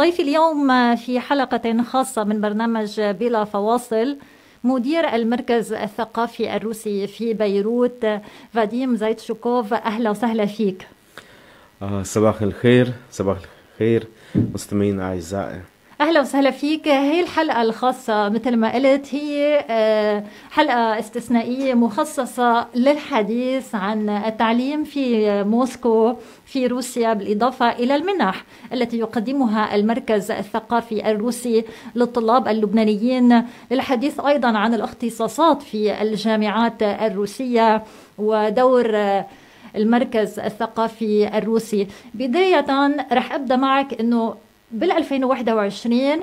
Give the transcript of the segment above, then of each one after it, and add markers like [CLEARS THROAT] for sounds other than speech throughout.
ضيفي اليوم في حلقة خاصة من برنامج بلا فواصل مدير المركز الثقافي الروسي في بيروت فاديم زيت شوكوف أهلا وسهلا فيك آه، صباح الخير صباح الخير مستمعين أعزائي اهلا وسهلا فيك هي الحلقه الخاصه مثل ما قلت هي آه، حلقه استثنائيه مخصصه للحديث عن التعليم في موسكو في روسيا بالاضافه الى المنح التي يقدمها المركز الثقافي الروسي للطلاب اللبنانيين للحديث ايضا عن الاختصاصات في الجامعات الروسيه ودور آه، المركز الثقافي الروسي بداية رح أبدأ معك أنه بال 2021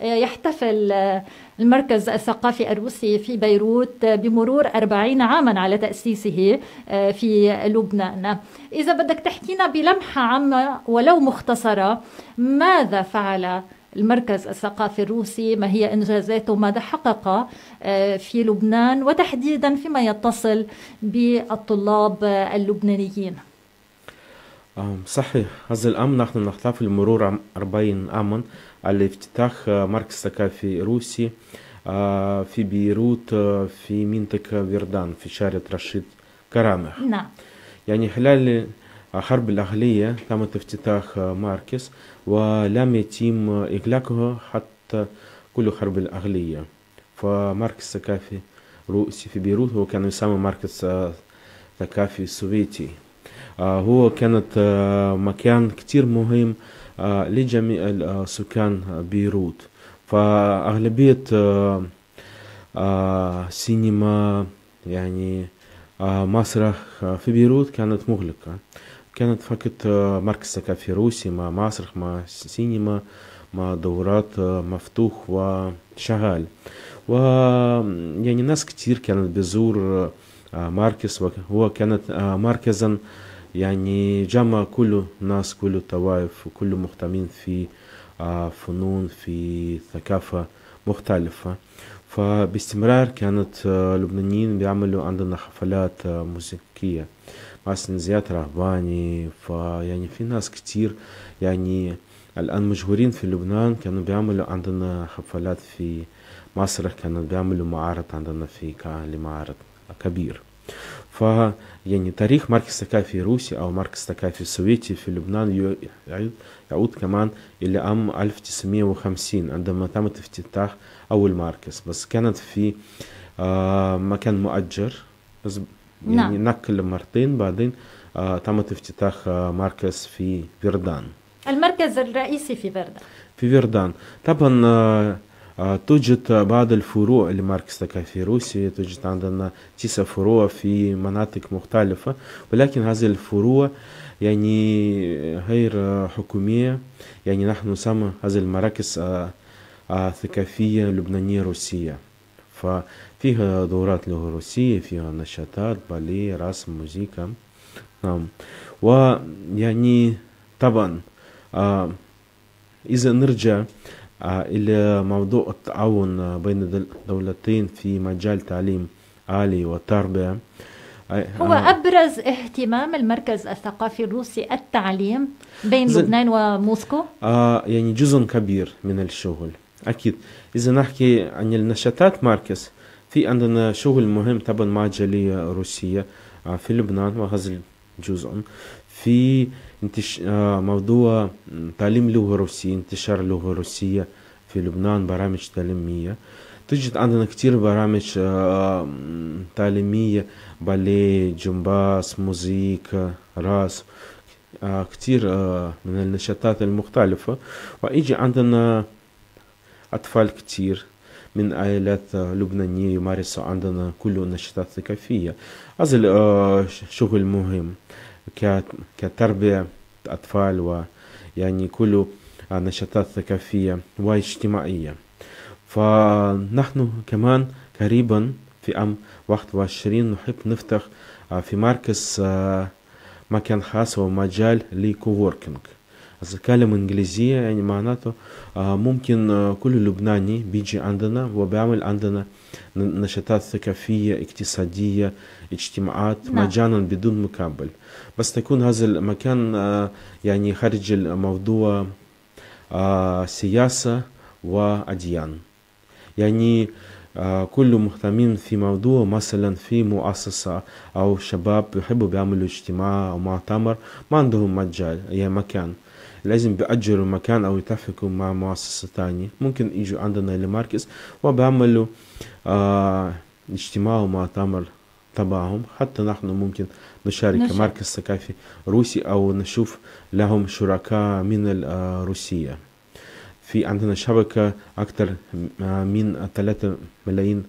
آه، يحتفل آه، المركز الثقافي الروسي في بيروت آه، بمرور 40 عاما على تأسيسه في لبنان إذا بدك تحكينا بلمحة عامة ولو مختصرة ماذا فعل المركز الثقافي الروسي ما هي إنجازاته ماذا حقق في لبنان وتحديدا فيما يتصل بالطلاب اللبنانيين صحيح هذا الأمر نحن نحتفل مرور 40 عاما على افتتاح آه، مركز ثقافي روسي آه، في بيروت آه، في منطقة فيردان في شارع رشيد كرامه نعم يعني خلال حرب الأهلية تمت افتتاح مركز ولم يتم إغلاقه حتى كل حرب الأهلية فمركز ثقافي روسي في بيروت هو كان يسمى مركز ثقافي سوفيتي آه، هو كانت آه، مكان كتير مهم آه، لجميع سكان بيروت فأغلبية سينما يعني مسرح في بيروت كانت مغلقة كانت فقط مركز ثقافي روسي مع مسرح مع سينما مع دورات مفتوح وشغال و يعني ناس كتير كانت بزور ماركس هو كانت مركزا يعني جمع كل ناس كل طوائف وكل مهتمين في آه، فنون في ثقافة مختلفة فباستمرار كانت اللبنانيين آه، بيعملوا عندنا حفلات آه، موسيقية مثلا زياد رهباني فيعني في ناس كتير يعني الآن مجهورين في لبنان كانوا بيعملوا عندنا حفلات في مسرح كانوا بيعملوا معارض عندنا في معارض كبير ف يعني تاريخ ماركس تكاي في روسيا أو ماركس تكاي في السوفيتي في لبنان يعود كمان إلى عام 1950 عندما تم افتتاح أول ماركس بس كانت في مكان مؤجر يعني نعم. نقل مرتين بعدين تم افتتاح ماركس في فيردان المركز الرئيسي في فيردان في فيردان طبعا آه، توجد بعض الفروع لماركستك في روسيا توجد عندنا تسع فروع في مناطق مختلفة ولكن هذه الفروع يعني غير حكومية يعني نحن نسمى هذه المراكز الثقافية آه، آه، اللبنانية روسية ففيها دورات لغة روسية فيها نشاطات باليه رسم موسيقى نعم ويعني طبعا إذا نرجع آه، إلى موضوع التعاون بين الدولتين في مجال تعليم عالي والتربية آه، آه، هو أبرز اهتمام المركز الثقافي الروسي التعليم بين لبنان وموسكو؟ يعني جزء كبير من الشغل أكيد إذا نحكي عن النشاطات مركز في عندنا شغل مهم طبعا مع الجالية الروسية في لبنان وهذا جزء في انتش آه، موضوع تعليم لغة روسية انتشار لغة روسية في لبنان برامج تعليمية توجد عندنا كتير برامج آه، تعليمية باليه جمباز موزيكا راس آه، كتير من النشاطات المختلفة ويجي عندنا أطفال كتير من عائلات لبنانية يمارسوا عندنا كل النشاطات الثقافية هذا شغل مهم كتربية أطفال ويعني كل نشاطات ثقافية واجتماعية فنحن كمان قريبا في أم 21 نحب نفتح آه، في مركز آه، مكان خاص ومجال لكووركينج إذا كلمة إنجليزية يعني معناته آه، ممكن كل لبناني بيجي عندنا وبيعمل عندنا نشاطات ثقافية اقتصادية اجتماعات نعم. مجانا بدون مقابل بس تكون هذا المكان آه، يعني خارج الموضوع آه، سياسة وأديان يعني آه، كل مهتمين في موضوع مثلا في مؤسسة أو شباب يحبوا بيعملوا اجتماع أو مؤتمر ما عندهم مجال يعني مكان لازم بأجروا مكان أو يتفقوا مع مؤسسة تانية ممكن يجوا عندنا لماركس وبعملوا آه اجتماع ومؤتمر تبعهم حتى نحن ممكن نشارك نشارك. مركز ثقافي روسي أو نشوف لهم شركاء من آه، روسيا في عندنا شبكة أكثر آه، من 3 ملايين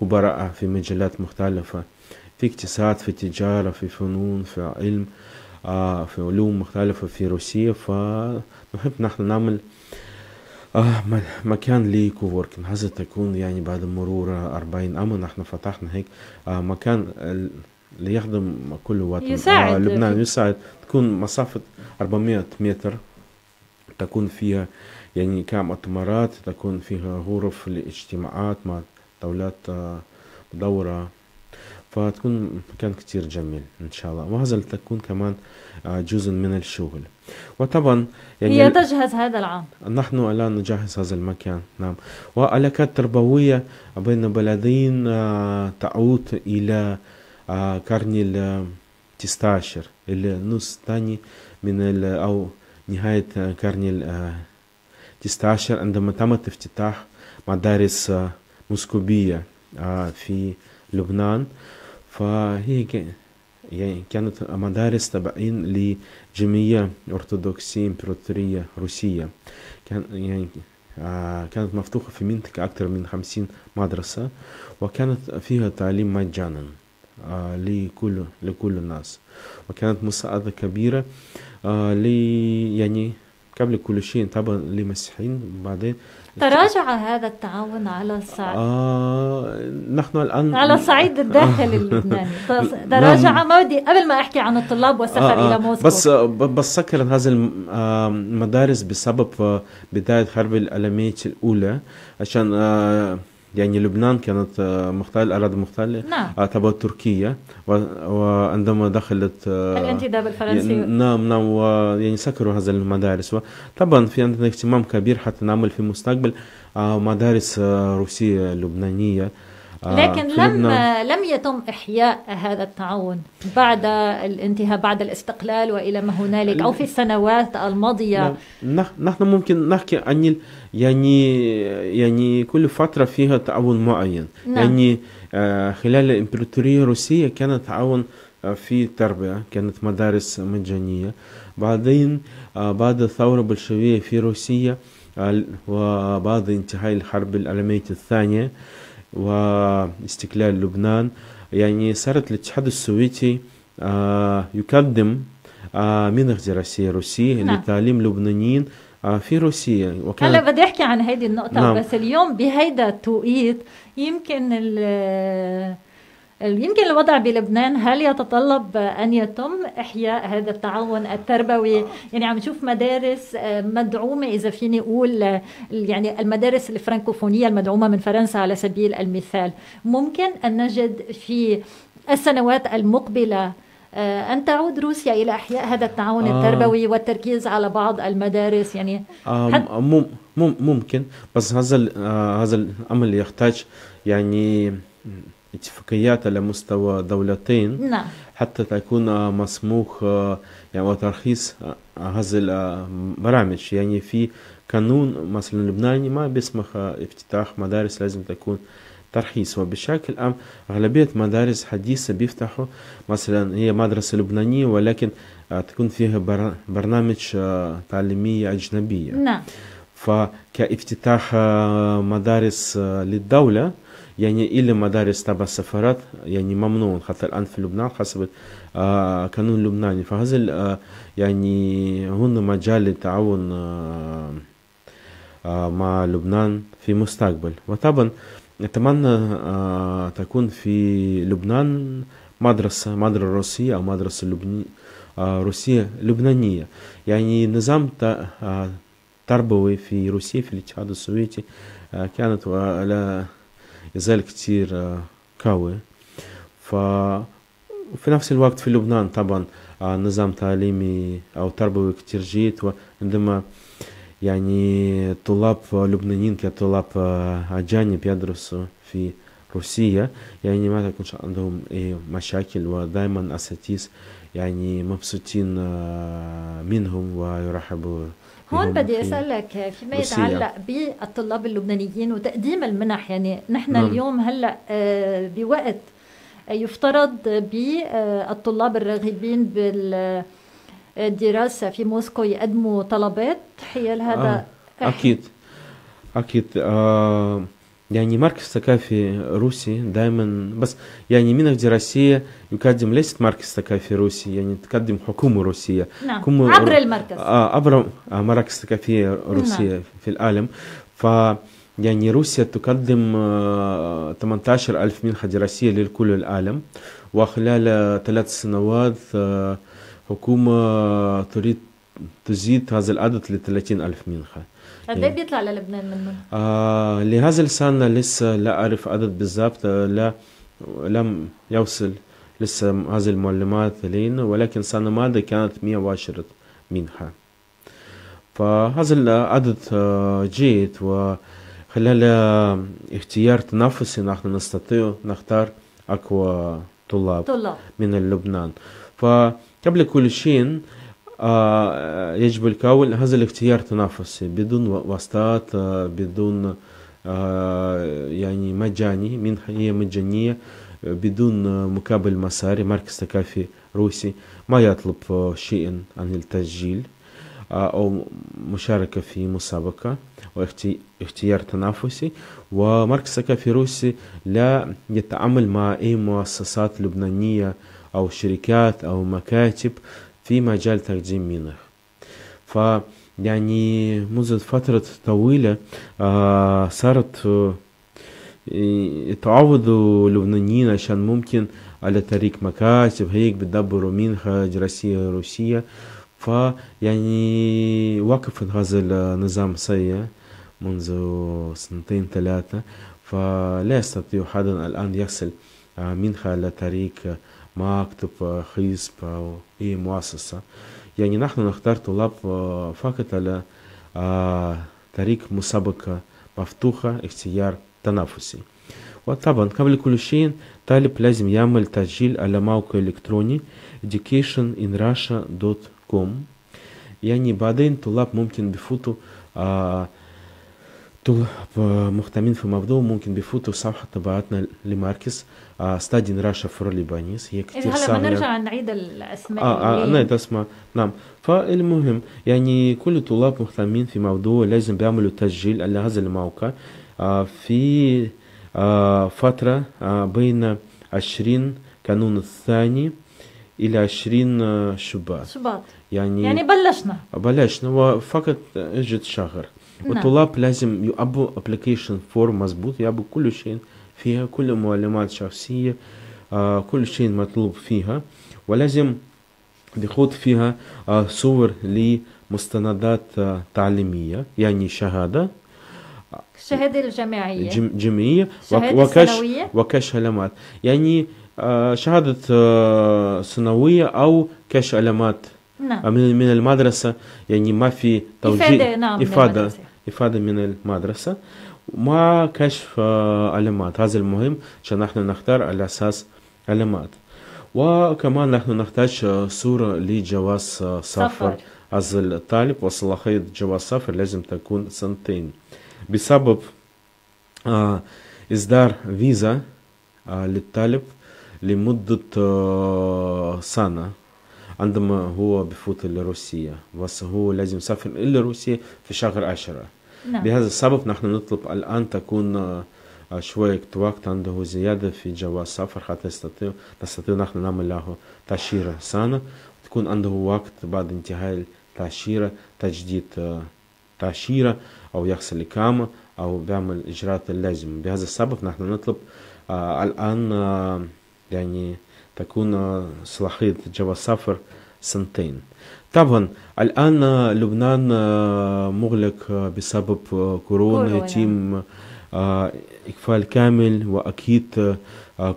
خبراء في مجالات مختلفة في اقتصاد في تجارة في فنون في علم آه، في علوم مختلفة في روسيا فنحب نحن نعمل آه، مكان لكووركينج هذا تكون يعني بعد مرور 40 عام نحن فتحنا هيك آه، مكان اللي يخدم كل وقت يساعد لبنان يساعد تكون مسافة 400 متر تكون فيها يعني كمؤتمرات تكون فيها غرف لاجتماعات مع دولات مدورة فتكون مكان كتير جميل ان شاء الله وهذا لتكون كمان آه، جزء من الشغل وطبعا يعني هي تجهز هذا العام نحن الان نجهز هذا المكان نعم وعلاقات تربويه بين بلدين آه، تعود الى آه، قرن ال 19 النص الثاني من او نهايه قرن ال 19 عندما تم افتتاح مدارس موسكوبيه في لبنان فهي يعني كانت مدارس تابعين لجميع أرثوذكسية إمبراطورية روسية كان يعني آه، كانت مفتوحة في منطقة أكثر من خمسين مدرسة وكانت فيها تعليم مجانا آه، لكل لكل الناس وكانت مساعدة كبيرة آه، ل يعني قبل كل شيء طبعا للمسيحيين بعدين تراجع هذا التعاون على الصعيد آه نحن الان على الصعيد الداخلي آه. اللبناني [LAUGHS] نعم. تراجع ما بدي قبل ما احكي عن الطلاب آه، والسفر آه الى موسكو بس آه، بس سكر هذه المدارس بسبب بدايه حرب العالميه الاولى عشان آه يعني لبنان كانت آه، محتل أراضي محتلة نعم آه، تبع تركيا و... وعندما دخلت آه، الانتداب الفرنسي يعني نعم نعم ويعني سكروا هذه المدارس و... طبعا في عندنا اهتمام كبير حتى نعمل في المستقبل مدارس روسية لبنانية آه، لكن لم لم يتم احياء هذا التعاون بعد الانتهاء بعد الاستقلال والى ما هنالك او في السنوات الماضيه نحن ممكن نحكي عن يعني يعني كل فتره فيها تعاون معين نعم. يعني آه، خلال الامبراطوريه الروسيه كان تعاون آه، في تربية كانت مدارس مجانية بعدين بعد الثورة البلشوية في روسيا وبعد انتهاء الحرب العالمية الثانية واستقلال لبنان يعني صارت الاتحاد السوفيتي آه، يقدم آه، من الدراسية روسية نعم. لتعليم لبنانيين آه، في روسيا وكان هلا بدي احكي عن هيدي النقطة نعم. بس اليوم بهيدا التوقيت يمكن يمكن الوضع بلبنان هل يتطلب ان يتم احياء هذا التعاون التربوي؟ آه. يعني عم نشوف مدارس آه، مدعومه اذا فيني اقول يعني المدارس الفرنكوفونيه المدعومه من فرنسا على سبيل المثال، ممكن ان نجد في السنوات المقبله آه، أن تعود روسيا إلى إحياء هذا التعاون آه التربوي والتركيز على بعض المدارس يعني آه مم مم ممكن بس هذا هذا الأمر يحتاج يعني اتفاقيات على مستوى دولتين نعم. حتى تكون مسموح آه، يعني وترخيص آه، هذه البرامج آه، يعني في قانون مثلا لبناني ما بيسمح افتتاح مدارس لازم تكون ترخيص وبشكل عام أغلبية مدارس حديثة بيفتحوا مثلا هي مدرسة لبنانية ولكن تكون فيها برنامج تعليمية أجنبية نعم فكافتتاح مدارس للدولة يعني إلى مدارس تبع السفارات يعني ممنوع حتى الآن في لبنان حسب آه، قانون لبناني فهذا آه، يعني هنا مجال للتعاون آه، مع لبنان في المستقبل وطبعا أتمنى تكون في لبنان مدرسة مدرسة روسية أو مدرسة لبنية روسية لبنانية يعني نظام تربوي في روسيا في الاتحاد السوفيتي كانت على يزال كتير قوي آه، ف وفي نفس الوقت في لبنان طبعا آه، نظام تعليمي أو تربوي كتير جيد وعندما يعني طلاب لبنانيين كطلاب آه، أجانب يدرسوا في روسيا يعني ما تكونش عندهم أي مشاكل ودائما اساتيس يعني مبسوطين منهم ويرحبوا هون بدي اسالك فيما يتعلق بالطلاب اللبنانيين وتقديم المنح يعني نحن نعم. اليوم هلا آه، بوقت آه، يفترض بالطلاب الراغبين بالدراسه في موسكو يقدموا طلبات حيال هذا آه. اكيد اكيد آه يعني ماركس ثقافي روسي دائما بس يعني من دي روسيا يقدم ليست ماركس ثقافي روسي يعني تقدم حكومة روسية نعم عبر المركز آه عبر مراكز ثقافية روسية نعم. في العالم ف يعني روسيا تقدم 18 ألف منحة دراسية لكل العالم وخلال ثلاث سنوات حكومة تريد تزيد هذا العدد ل 30 ألف منحة قد إيه, ايه بيطلع للبنان منه؟ آه لهذا السنة لسه لا أعرف عدد بالضبط لا لم يوصل لسه هذه المعلومات لنا ولكن السنة الماضية كانت 110 منحة فهذا العدد آه، جيد وخلال آه، اختيار تنافسي نحن نستطيع نختار أقوى طلاب, طلاب. من لبنان فقبل كل شيء آه، آه، يجب الكون هذا الاختيار تنافسي بدون واسطات آه، بدون يعني مجاني منحة مجانية بدون مقابل مصاري مركز ثقافي روسي ما يطلب شيئا عن التسجيل أو مشاركة في مسابقة واختيار تنافسي ومركز ثقافي روسي لا يتعامل مع أي مؤسسات لبنانية أو شركات أو مكاتب في مجال ترجيم ميونخ ف يعني منذ فترة طويلة آه، صارت آه، تعوضوا اللبنانيين عشان ممكن على طريق مكاسب هيك بدبروا منها دراسية روسيا ف يعني وقفت هذا النظام سيء منذ سنتين ثلاثة فلا يستطيع حدا الآن يصل آه، منها على طريق مكتب خيسب أو أي مؤسسة يعني نحن نختار طلاب فقط على طريق مسابقة مفتوحة اختيار تنافسي وطبعا قبل كل شيء طالب لازم يعمل تسجيل على موقع إلكتروني educationinrussia.com يعني بعدين طلاب ممكن بفوتوا مهتمين في موضوع ممكن بفوتوا صفحة تبعتنا لماركس ستادي نراشا فور ليبانيز هي كتير هلا بنرجع نعيد الاسماء اه اه نعيد اسماء نعم فالمهم يعني كل الطلاب مهتمين في موضوع لازم بيعملوا تسجيل هذا الموقع في فترة بين 20 كانون الثاني الى 20 شباط شباط يعني يعني بلشنا بلشنا وفقط اجت شهر نعم. والطلاب لازم يؤبوا ابلكيشن فورم مزبوط يعبوا كل شيء فيها كل معلومات شخصية آه كل شيء مطلوب فيها ولازم يخوض فيها آه صور لمستندات آه تعليمية يعني شهادة الشهادة الجامعية جم جمعية وكش وكش علامات يعني آه، شهادة آه، سنوية أو كش علامات نعم. من المدرسة يعني ما في توجيه إفادة, نعم إفادة. إفادة من المدرسة مع كشف آه، علامات هذا المهم نحن نختار على أساس علامات وكمان نحن نحتاج آه، صورة لجواز آه، سفر هذا الطالب وصلاحية جواز سفر لازم تكون سنتين بسبب إصدار فيزا للطالب لمدة سنة عندما هو بفوت لروسيا بس هو لازم يسافر إلى روسيا في شهر عشرة نعم. لهذا السبب نحن نطلب الآن تكون آه، شوية وقت عنده زيادة في جواز السفر حتى نستطيع نستطيع نحن نعمل له تأشيرة سنة تكون عنده وقت بعد انتهاء التأشيرة تجديد آه، تأشيرة أو يحصل إقامة أو بيعمل الإجراءات اللازمة بهذا السبب نحن نطلب آه، الآن يعني تكون صلاحية جواز السفر سنتين طبعا الآن لبنان آه، مغلق آه، بسبب آه، كورونا يتم إقفال كامل وأكيد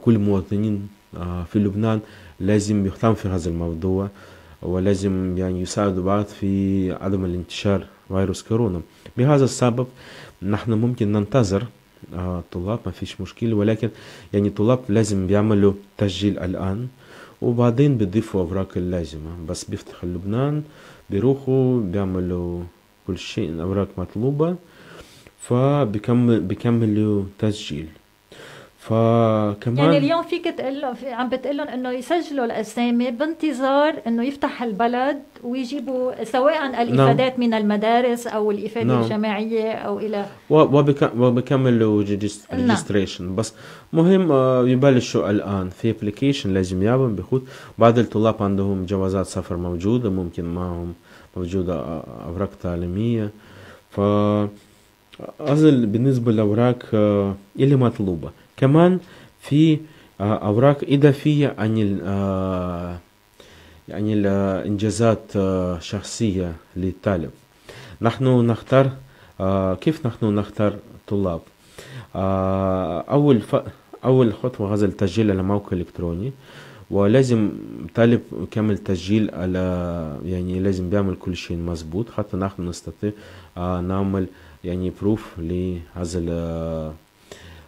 كل المواطنين في لبنان لازم يهتم في هذا الموضوع ولازم يعني يساعدوا بعض في عدم الانتشار فيروس كورونا بهذا السبب نحن ممكن ننتظر الطلاب ما فيش مشكلة ولكن يعني الطلاب لازم يعملوا تسجيل الآن وبعدين بيضيفوا أوراق اللازمة بس بيفتحوا لبنان بيروحوا بيعملوا كل شيء الأوراق مطلوبة فبيكملوا تسجيل فكمان يعني اليوم فيك تقول عم بتقول لهم انه يسجلوا الاسامي بانتظار انه يفتح البلد ويجيبوا سواء الافادات نعم. من المدارس او الافاده نعم. الجماعيه او الى وبكملوا ريجستريشن نعم. بس مهم آه، يبلشوا الان في ابلكيشن لازم يابن بخوت بعض الطلاب عندهم جوازات سفر موجوده ممكن معهم موجوده آه، اوراق تعليميه ف بالنسبه لاوراق اللي آه، مطلوبه كمان في آه، أوراق إضافية عن آه، يعني الإنجازات آه، شخصية للطالب نحن نختار كيف نحن نختار طلاب أول ف... أول خطوة هذا التسجيل على موقع إلكتروني ولازم طالب كامل تسجيل على يعني لازم بيعمل كل شيء مظبوط حتى نحن نستطيع نعمل يعني بروف لهذا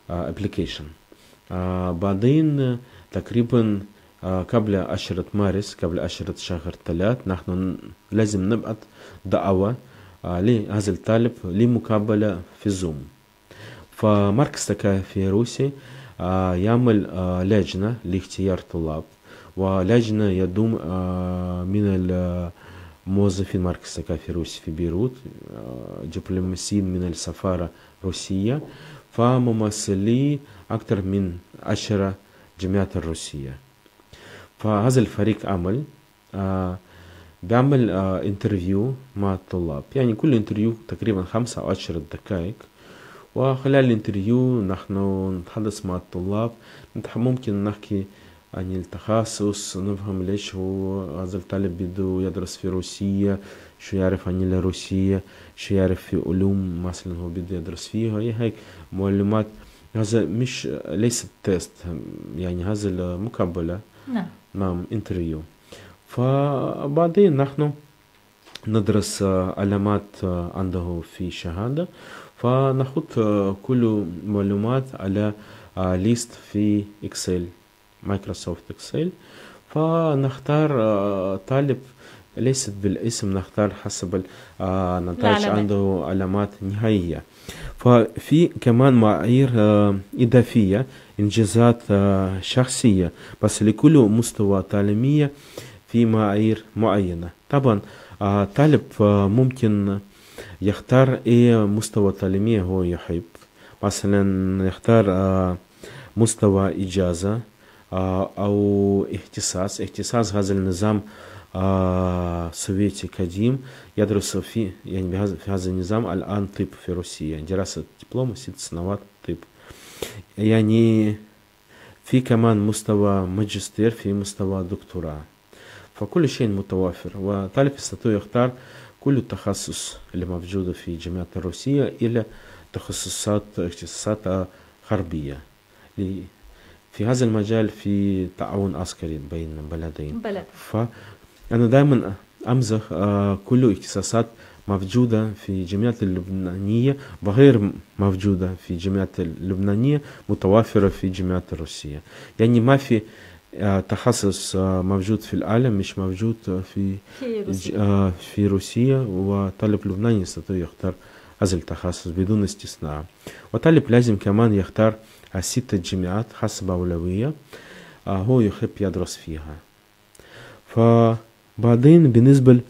ابلكيشن آه، آه، بعدين آه، تقريبا قبل عشرة مارس قبل عشرة شهر ثلاث نحن لازم نبعث دعوة لهذا الطالب لمقابلة في زوم فمركز في روسيا يعمل لجنة لاختيار طلاب ولجنة يدوم من الموظفين مركز في روسيا في بيروت دبلوماسيين من السفارة الروسية فممثلي أكثر من عشرة جامعات الروسية فهذا الفريق عمل آه، بيعمل انترفيو آه، مع الطلاب يعني كل انترفيو تقريبا خمسة أو عشر دقائق وخلال الانترفيو نحن نتحدث مع الطلاب ممكن نحكي عن التخصص نفهم ليش هو هذا الطالب بده يدرس في روسيا شو يعرف عن الروسية شو يعرف في علوم مثلا هو بده يدرس فيها هي هيك معلومات هذا مش ليست تيست يعني هذا المقابلة نعم نعم انترفيو فبعدين نحن ندرس علامات عنده في شهادة فنحط كل معلومات على ليست في اكسل مايكروسوفت اكسل فنختار طالب ليست بالاسم نختار حسب النتائج آه، عنده علامات نهائية ففي كمان معايير آه، إضافية إنجازات آه، شخصية بس لكل مستوى تعليمية في معايير معينة طبعا طالب ممكن يختار أي مستوى تعليمي هو يحب مثلا يختار مستوى إجازة أو اختصاص اختصاص هذا النظام Совете Кадим يدرس في يعني بهذا في هذا النظام الآن طب في روسيا يعني دراسة دبلوم ست سنوات طب يعني في كمان مستوى ماجستير في مستوى دكتوراه فكل شيء متوافر وطالب يستطيع يختار كل التخصص اللي موجودة في جامعة الروسية إلى تخصصات اختصاصات حربية في هذا المجال في تعاون عسكري بين بلدين بلد. أنا دايما أمزح آه، كل اختصاصات موجودة في الجامعات اللبنانية وغير موجودة في الجامعات اللبنانية متوافرة في الجامعات الروسية يعني ما في آه، تخصص آه، موجود في العالم مش موجود في في روسيا, في روسيا وطالب لبناني يستطيع يختار هذا التخصص بدون استثناء وطالب لازم كمان يختار ستة جامعات حسب أولوية هو يحب يدرس فيها ف بعدين بالنسبة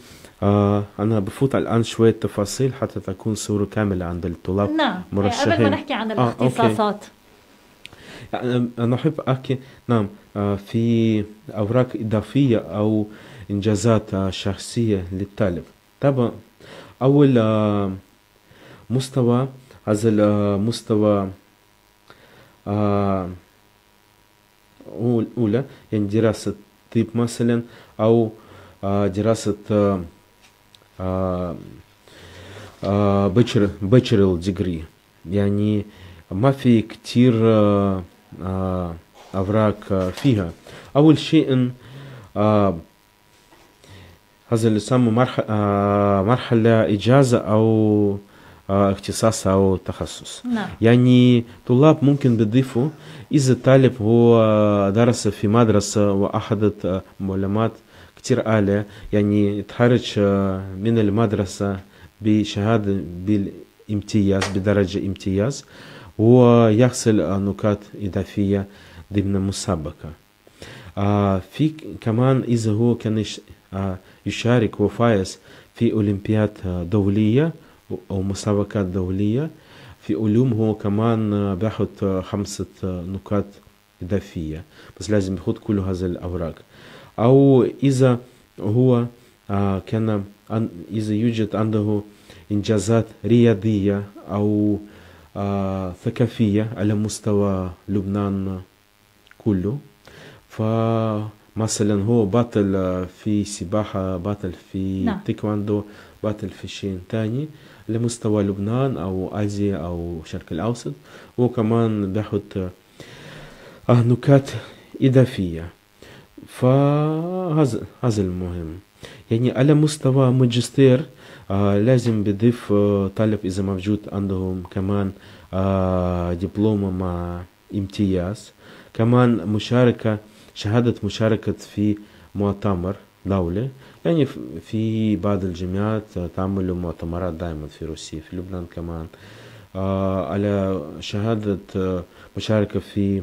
آه أنا بفوت الآن شوية تفاصيل حتى تكون صورة كاملة عند الطلاب نعم مرشحين إيه، قبل ما نحكي عن آه، الاختصاصات آه، أنا أحب أحكي نعم آه، في أوراق إضافية أو إنجازات آه، شخصية للطالب طبعا أول آه، مستوى هذا المستوى آه،, آه، أولى يعني دراسة طب مثلا أو آه دراسة بشرل ديجري يعني ما في كتير آه، آه، أوراق آه، فيها أول شيء هذا اللي يسمى مرحلة إجازة أو اختصاص أو تخصص نعم. يعني طلاب ممكن بيضيفوا إذا طالب هو درس في مدرسة وأخذت معلومات كتير أعلى يعني تخرج آه، من المدرسة بشهادة بالامتياز بدرجة امتياز ويحصل آه، نقاط إضافية ضمن المسابقة آه، في كمان إذا هو كان يشارك وفايز في أولمبياد دولية أو مسابقات دولية في علوم هو كمان بياخد خمسة نقاط إضافية بس لازم يخد كل هذه الأوراق أو إذا هو آه، كان إذا يوجد عنده إنجازات رياضية أو آه، ثقافية على مستوى لبنان كله فمثلا هو بطل في سباحة بطل في نعم. تيكواندو بطل في شيء تاني لمستوى لبنان أو آسيا أو الشرق الأوسط وكمان بياخد آه، نكات إضافية فهذا هذا المهم يعني على مستوى ماجستير آه، لازم بضيف آه، طالب إذا موجود عندهم كمان آه، دبلومة مع امتياز كمان مشاركة شهادة مشاركة في مؤتمر دولة يعني في بعض الجامعات تعملوا مؤتمرات دائما في روسيا في لبنان كمان على شهادة مشاركة في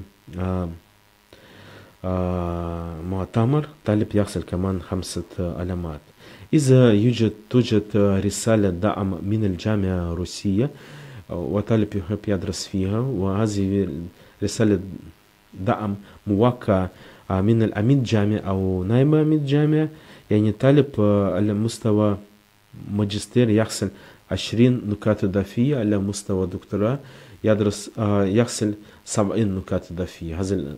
آه، مؤتمر طالب يحصل كمان خمسة علامات إذا يوجد توجد رسالة دعم من الجامعة الروسية آه، وطالب يحب يدرس فيها وهذه رسالة دعم موقع آه، من الأمين الجامعة أو نائب أمين الجامعة يعني طالب على مستوى ماجستير يحصل عشرين نقاط إضافية على مستوى دكتوراه يدرس يحصل سبعين نقاط إضافية هذا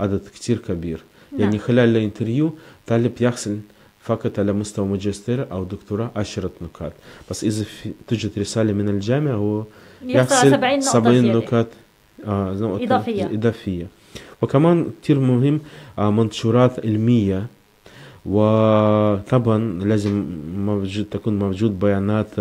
عدد كتير كبير نعم. يعني خلال الانترفيو طالب يحصل فقط على مستوى ماجستير أو دكتوراه عشرة نقاط بس إذا توجد رسالة من الجامعة هو يعني يحصل 70 نقاط آه، إضافية إضافية وكمان كتير مهم آه، منشورات علمية وطبعا لازم موجود تكون موجود بيانات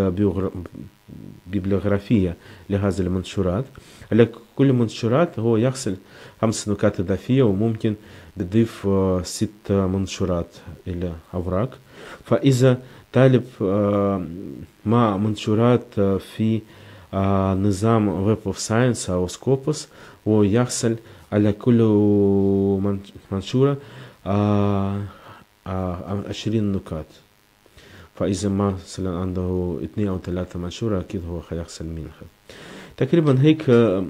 بيبليوغرافية لهذه المنشورات لكل منشورات هو يغسل خمس نكات إضافية وممكن تضيف آه، ست منشورات إلى أوراق فإذا طالب آه، مع منشورات آه، في نظام ويب اوف ساينس أو سكوبوس هو يغسل على كل منشورة عشرين نقاط فإذا ما مثلا عنده اثنين أو ثلاثة منشورة أكيد هو حيحصل منها تقريبا هيك آه،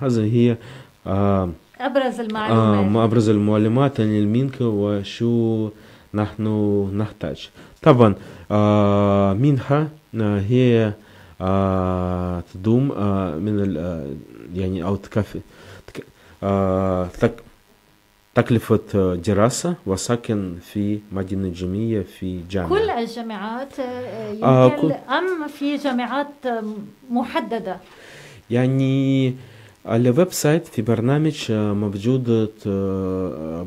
هذا هي آه، أبرز المعلومات آه، أبرز المعلومات عن يعني المينكا وشو نحن نحتاج طبعا منها هي تدوم من يعني أو تكفي تك تكلفة آه، دراسة وسكن في مدينة جمية في جامعة كل الجامعات آه، آه، يمكن آه كل... أم في جامعات محددة؟ يعني الويب سايت في برنامج موجود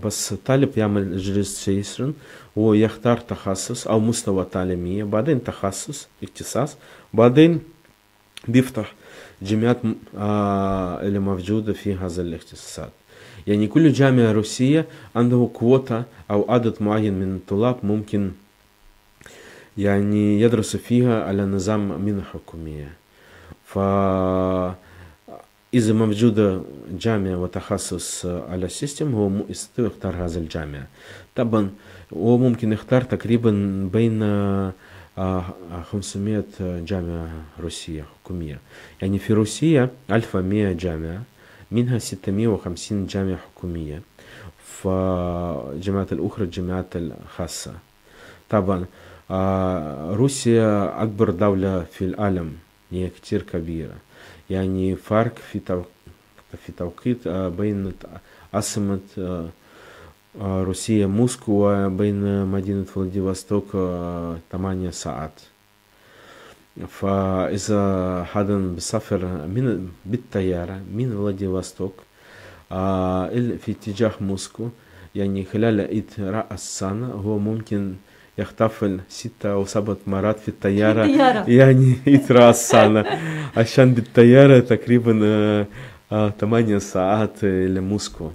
بس طالب يعمل ريجستريشن ويختار تخصص أو مستوى تعليمية بعدين تخصص اختصاص بعدين بيفتح جامعات اللي موجودة في هذا الاختصاصات يعني كل جامعة روسية عنده كوتا أو عدد معين من الطلاب ممكن يعني يدرس فيها على نظام من حكومية ف إذا موجودة جامعة وتخصص على السيستم هو يستطيع يختار هذا الجامعة طبعا هو ممكن يختار تقريبا بين 500 آه، جامعة روسية حكومية يعني في روسيا 1100 جامعة منها 650 جامعة حكومية فجامعات الأخرى الجامعات الخاصة طبعا آه، روسيا أكبر دولة في العالم هي كتير كبيرة يعني فرق في في توقيت آه، بين عاصمة آه، روسيا موسكو وبين مدينة فلاديفوستوك 8 ساعات فإذا حدا بسافر من بالطيارة من فلاديفوستوك آه، في اتجاه موسكو يعني خلال رأس السنة هو ممكن يحتفل ستة أو سبعة مرات في الطيارة [LAUGHS] يعني رأس السنة عشان بالطيارة تقريبا آه، آه، ثمانية ساعات لموسكو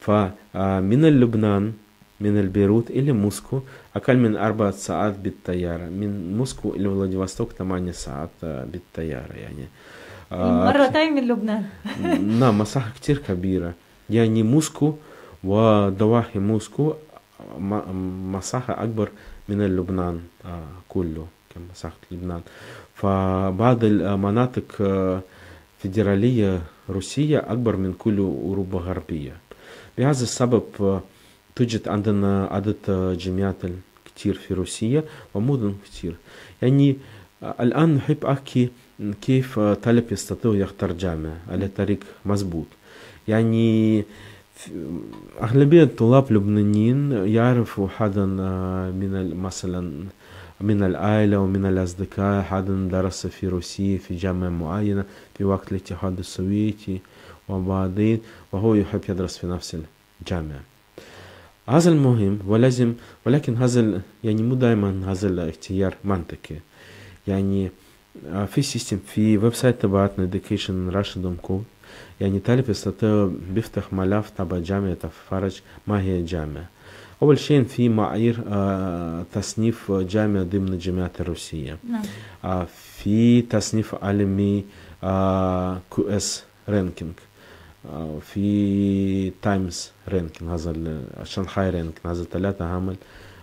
فمن لبنان من البيروت إلى موسكو أقل من أربع ساعات بالطيارة من موسكو إلى فلاديفوستوك ثمانية ساعات آه، بالطيارة يعني آه، مرتين من لبنان نعم مساحة كتير كبيرة يعني موسكو وضواحي موسكو مساحة أكبر من لبنان آه، كله كمساحة لبنان فبعض المناطق فيدرالية روسية أكبر من كل أوروبا غربية بهذا السبب توجد عندنا عدد جامعات كتير في روسيا ومدن كتير يعني آه، الآن نحب أحكي كيف طالب يستطيع يختار جامعة على طريق مزبوط يعني أغلبية الطلاب اللبنانيين يعرفوا حدا آه، من مثلا من العائلة ومن الأصدقاء حدا درس في روسيا في جامعة معينة في وقت الاتحاد السوفيتي وبعدين وهو يحب يدرس في نفس الجامعة هذا المهم ولازم ولكن هذا يعني مو دائما هذا الاختيار منطقي يعني آه، في سيستم في ويب سايت تبعتنا education كو يعني طالب يستطيع بيفتح ملف تبع جامعة تفرج ما هي الجامعة أول شيء في معايير آه، تصنيف جامعة ضمن الجامعة الروسية نعم. آه، في تصنيف عالمي QS رانكينج آه، في تايمز رانكينج هذا الشنغهاي رانكينج هذا ثلاثة هامل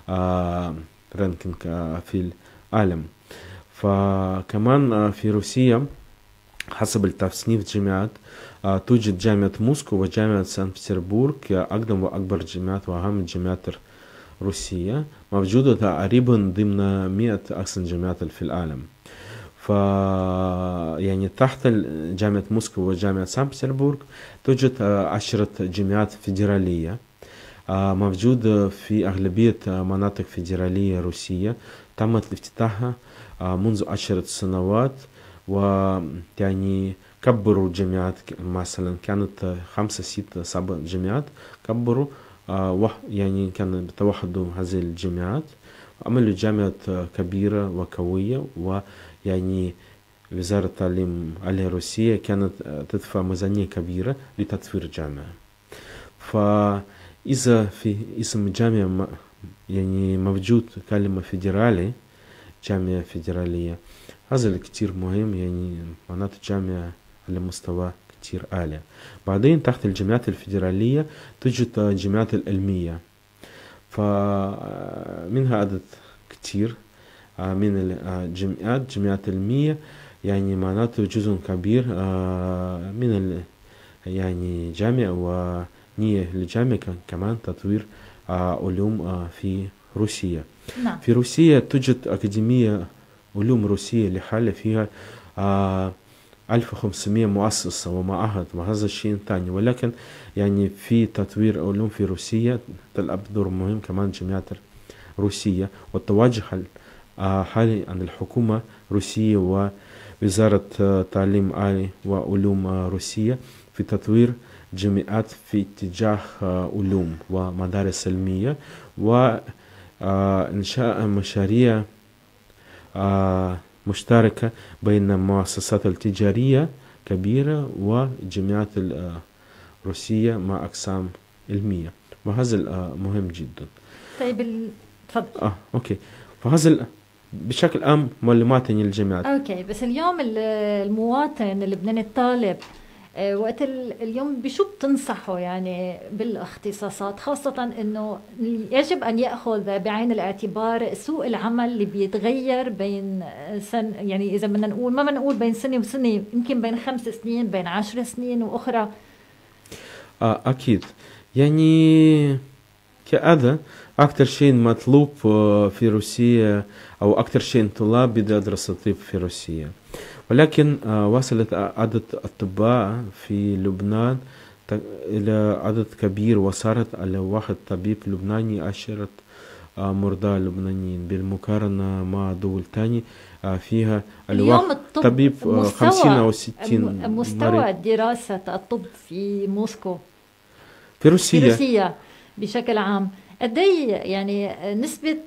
آه، رانكينج آه، في العالم فكمان في روسيا حسب التصنيف الجامعات توجد جامعة موسكو وجامعة سان بطرسبورغ أقدم وأكبر جامعات وأهم الجامعات الروسية موجودة تقريبا ضمن مئة أحسن جامعات في العالم ف يعني تحت جامعة موسكو وجامعة سان بطرسبورغ توجد آه، عشرة جامعات فيدرالية آه، موجودة في أغلبية آه، مناطق فيدرالية روسية تم افتتاحها منذ عشرة سنوات و يعني كبروا الجامعات مثلا كانت خمسة ستة سبع جامعات كبروا يعني كان بتوحدوا هذه الجامعات عملوا جامعة كبيرة وقوية و يعني وزارة التعليم على الروسية كانت آه، تدفع ميزانية كبيرة لتطوير الجامعة فإذا في اسم جامعة يعني موجود كلمة فيدرالي جامعة فيدرالية هذا كتير مهم يعني معناته جامعة على مستوى كتير أعلى بعدين تحت الجامعات الفيدرالية توجد الجامعات آه، العلمية فمنها آه، عدد كتير آه، من الجمعيات آه، جمعيات المية يعني معناته جزء كبير آه، من يعني جامع ونية الجامع كمان تطوير علوم في روسيا نعم. في روسيا توجد أكاديمية علوم روسية لحالها فيها 1500 مؤسسة ومعهد وهذا شيء ثاني ولكن يعني في تطوير علوم في روسيا تلعب دور مهم كمان جمعيات روسية والتواجه آه، حالي عن الحكومة الروسية ووزارة آه، تعليم عالي وعلوم آه، روسية في تطوير جامعات في اتجاه علوم ومدارس علمية وإنشاء مشاريع مشتركة بين المؤسسات التجارية كبيرة والجامعات الروسية مع أقسام علمية وهذا مهم جدا طيب تفضل اه اوكي فهذا بشكل عام معلوماتي للجميع اوكي بس اليوم المواطن اللبناني الطالب آه، وقت اليوم بشو بتنصحه يعني بالاختصاصات خاصة انه يجب ان ياخذ بعين الاعتبار سوق العمل اللي بيتغير بين سن يعني اذا بدنا نقول ما بنقول بين سنة وسنة يمكن بين خمس سنين بين عشر سنين واخرى آه اكيد يعني كأذا اكثر شيء مطلوب آه، في روسيا أو أكثر شيء طلاب يدرس الطب في روسيا ولكن آه، وصلت عدد الأطباء في لبنان إلى عدد كبير وصارت على واحد طبيب لبناني عشرة آه، مرضى لبنانيين بالمقارنة مع دول تانية آه، فيها اليوم طبيب 50 أو 60 مستوى مريض. دراسة الطب في موسكو في روسيا في روسيا بشكل عام قد إيه يعني نسبة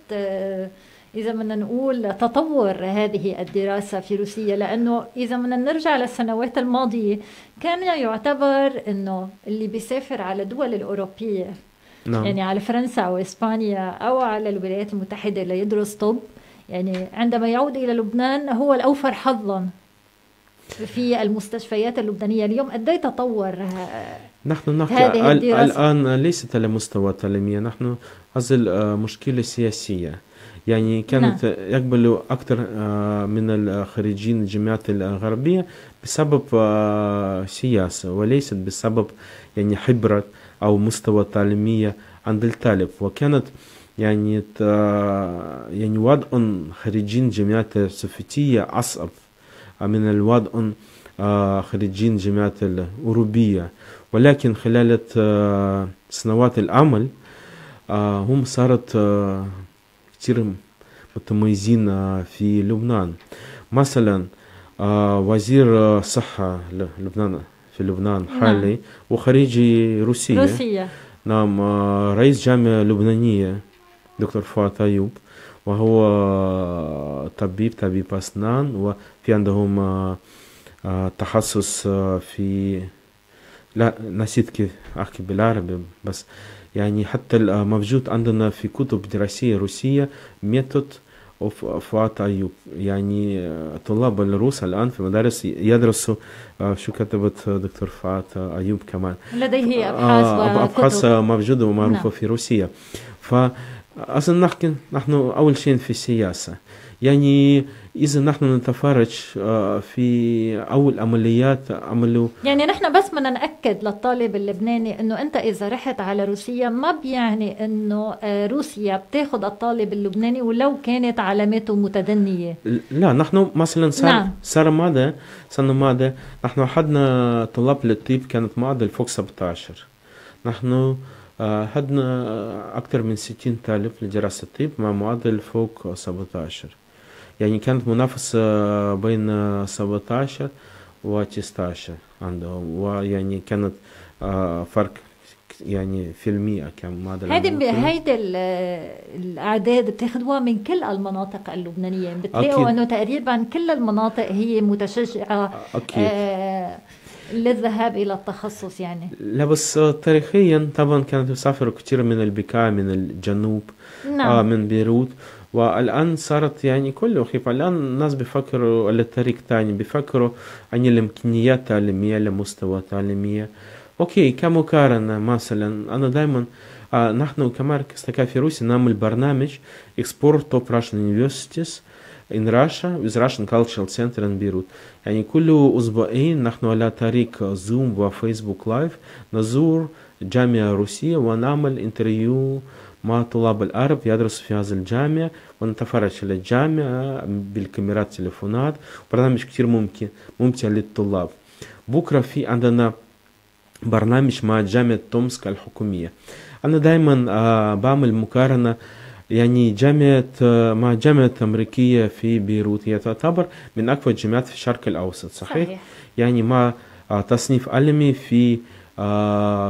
إذا بدنا نقول تطور هذه الدراسة في روسيا لأنه إذا بدنا نرجع للسنوات الماضية كان يعتبر أنه اللي بيسافر على الدول الأوروبية نعم. يعني على فرنسا أو إسبانيا أو على الولايات المتحدة ليدرس طب يعني عندما يعود إلى لبنان هو الأوفر حظا في المستشفيات اللبنانية اليوم قد ايه تطور نحن نحكي الآن ليست على مستوى التعليمية نحن هذه آه، المشكلة سياسية يعني كانت نعم. يقبلوا أكثر آه، من الخريجين الجامعات الغربية بسبب آه، سياسة وليست بسبب يعني خبرة أو مستوى تعليمية عند الطالب وكانت يعني آه، يعني وضع خريجين الجامعات السوفيتية أصعب من الوضع خريجين الجامعات الأوروبية ولكن خلال سنوات العمل هم صارت كتير متميزين آه، في لبنان مثلا آه، وزير الصحة آه، لبنان في لبنان نعم. حالي نعم. وخريجي روسية روسية نعم رئيس جامعة لبنانية دكتور فؤاد أيوب وهو طبيب طبيب أسنان وفي عندهم تخصص في لا نسيت كيف أحكي بالعربي بس يعني حتى موجود عندنا في كتب دراسية روسية ميثود اوف فؤاد ايوب يعني آه، طلاب الروس الان في مدارس يدرسوا آه، شو كتبت دكتور فؤاد ايوب كمان لديه آه، ابحاث ابحاث موجوده ومعروفه نعم. في روسيا ف اصلا نحكي نحن اول شيء في السياسه يعني اذا نحن نتفرج آه، في اول عمليات عملوا يعني نحن بس بدنا ناكد للطالب اللبناني انه انت اذا رحت على روسيا ما بيعني انه آه، روسيا بتاخذ الطالب اللبناني ولو كانت علاماته متدنيه لا نحن مثلا صار نعم. صار ماذا صار ماذا نحن حدنا طلاب للطيب كانت معدل الفوق 17 نحن عندنا آه، أكثر من 60 طالب لدراسة الطب مع معدل فوق 17 يعني كانت منافسة آه، بين 17 آه، آه، و 19 عندهم ويعني كانت فرق يعني في المئة كم ماذا هيدي هيدي الاعداد بتاخذوها من كل المناطق اللبنانيه يعني بتلاقوا انه تقريبا كل المناطق هي متشجعه أكيد. آه للذهاب الى التخصص يعني لا بس تاريخيا طبعا كانت يسافروا كثير من البكاء من الجنوب نعم. آه من بيروت والآن صارت يعني كله خيفة الآن الناس بيفكروا على طريق ثاني بيفكروا عن الإمكانيات التعليمية لمستوى تعليمية أوكي كمقارنة مثلا أنا دائما آه نحن كمركز ثقافي روسي نعمل برنامج اكسبورت Top Russian Universities in Russia with Russian Cultural Center in Beirut يعني كل أسبوعين نحن على طريق زوم وفيسبوك لايف نزور جامعة روسية ونعمل انترفيو مع طلاب العرب يدرسوا في هذا الجامعة ونتفرج على الجامعة بالكاميرات تليفونات برنامج كتير ممكن ممتع للطلاب بكرة في عندنا برنامج مع جامعة تومسك الحكومية أنا دايما آه، بعمل مقارنة يعني جامعة آه، مع جامعة أمريكية في بيروت هي تعتبر من أقوى الجامعات في الشرق الأوسط صحيح؟, صحيح. يعني مع آه، تصنيف علمي في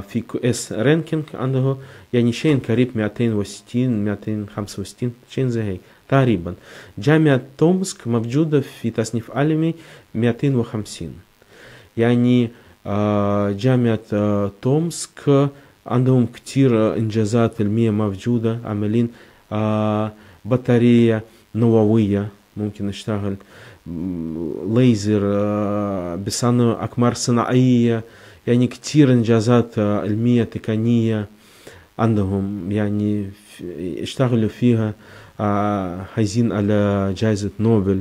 في كو اس رانكينج عنده يعني شين قريب 260 265 شين زي هيك تقريبا جامعة تومسك موجودة في تصنيف عالمي 250 يعني آه، جامعة آه، تومسك عندهم كتير آه، إنجازات علمية موجودة عاملين بطارية نووية ممكن نشتغل ليزر بصنع أقمار صناعية يعني كتير إنجازات علمية تقنية عندهم يعني اشتغلوا فيها عايزين آه، على جائزة نوبل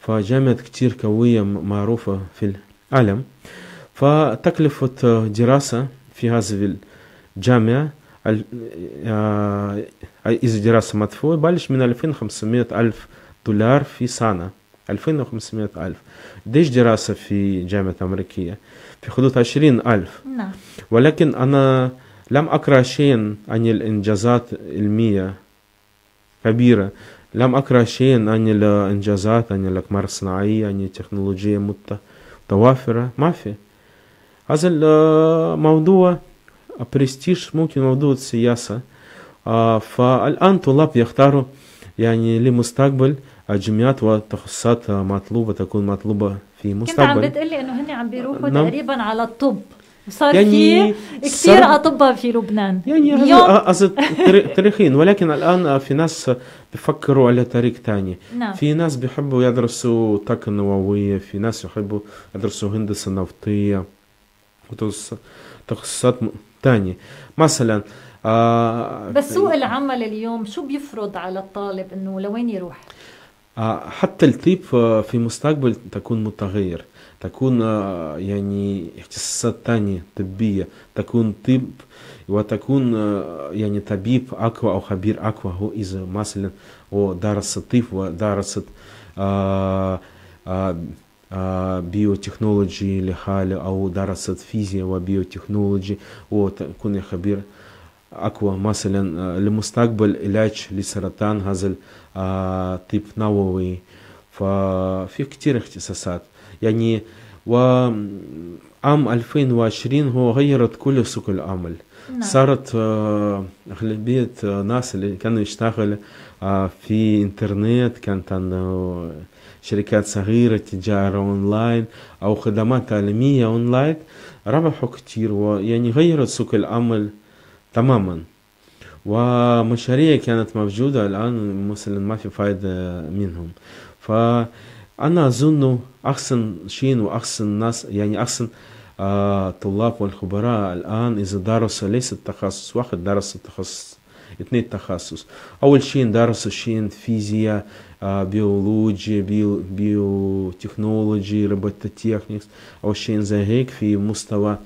فجامعة كتير قوية معروفة في العالم فتكلفة دراسة في هذه الجامعة آه، آه، إذا دراسة مدفوعة بلش من 2500 ألف دولار في سنة 2500 ألف ديش دراسة في جامعة أمريكية في حدود 20 ألف نعم ولكن أنا لم أقرأ شيئا عن الإنجازات العلمية كبيرة لم أقرأ شيئا عن الإنجازات عن الأقمار الصناعية عن التكنولوجيا متوافرة ما في هذا الموضوع برستيج ممكن موضوع السياسة آه، فالآن طلاب يختاروا يعني لمستقبل الجامعات والتخصصات مطلوبة تكون مطلوبة في مستقبل كنت عم بتقلي انه هن عم بيروحوا نعم. تقريبا على الطب صار يعني في كثير اطباء في لبنان يعني هذا تاريخيا ولكن الان في ناس بيفكروا على طريق ثاني نعم. في ناس بيحبوا يدرسوا طاقه نوويه في ناس يحبوا يدرسوا هندسه نفطيه تخصصات ثانيه مثلا آه بس سوق العمل اليوم شو بيفرض على الطالب انه لوين يروح؟ آه، حتى الطب في المستقبل تكون متغير такун а, я яни сатани табия, такун вот такун а, я не табиб аква ухабир а аква ху из маслен о дарасатыф, ва дарасат биотехнологии или хали у дарасат физия ва биотехнологии о такун я хабир أقوى مثلا لمستقبل علاج لسرطان газель тип نووي ففي фиктирахти اختصاصات يعني وعام 2020 هو غيرت كل سوق العمل نعم. صارت آه، أغلبية الناس آه، اللي كانوا يشتغلوا آه، في انترنت كانت شركات صغيرة تجارة أونلاين أو خدمات تعليمية أونلاين ربحوا كتير ويعني غيرت سوق العمل تماما ومشاريع كانت موجودة الآن مثلا ما في فايدة منهم ف أنا أظن أحسن شيء وأحسن ناس يعني أحسن آه، طلاب والخبراء الآن إذا درسوا ليس التخصص واحد درس التخصص اثنين تخصص أول شيء درسوا شيء فيزياء آه، بيولوجيا بيو بيوتكنولوجي روبوتوتكنيكس أو شيء زي هيك في مستوى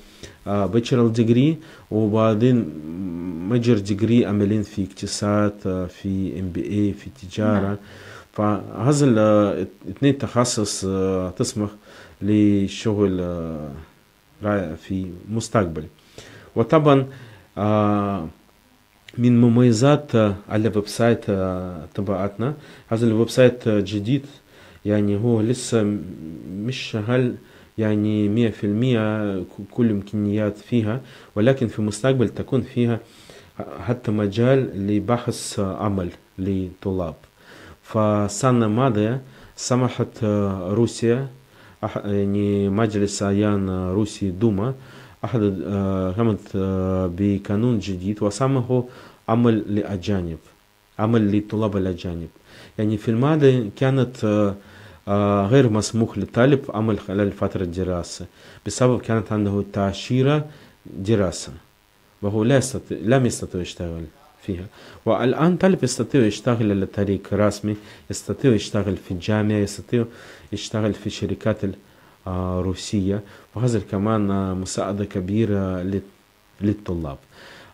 باتشرال آه، ديجري وبعدين ماجر ديجري عاملين في اقتصاد في ام بي اي في تجارة نعم. فهذا الاثنين تخصص آه، تسمح لشغل آه، رائع في المستقبل وطبعا آه، من مميزات على الويب سايت تبعتنا هذا الويب سايت جديد يعني هو لسه مش هل يعني مية في المية كل إمكانيات فيها ولكن في المستقبل تكون فيها حتى مجال لبحث عمل للطلاب فالسنة الماضية سمحت آه، روسيا آه، يعني مجلس أيان روسي دوما أحد قامت آه، بقانون جديد وسمحه عمل لأجانب عمل لطلاب الأجانب يعني في الماضي كانت غير مسموح للطالب عمل خلال فترة الدراسة بسبب كانت عنده تأشيرة دراسة وهو لا يستطيع لم يستطيع يشتغل فيها والآن طالب يستطيع يشتغل على طريق رسمي يستطيع يشتغل في الجامعة يستطيع يشتغل في الشركات الروسية آه، وهذا كمان آه، مساعدة كبيرة للطلاب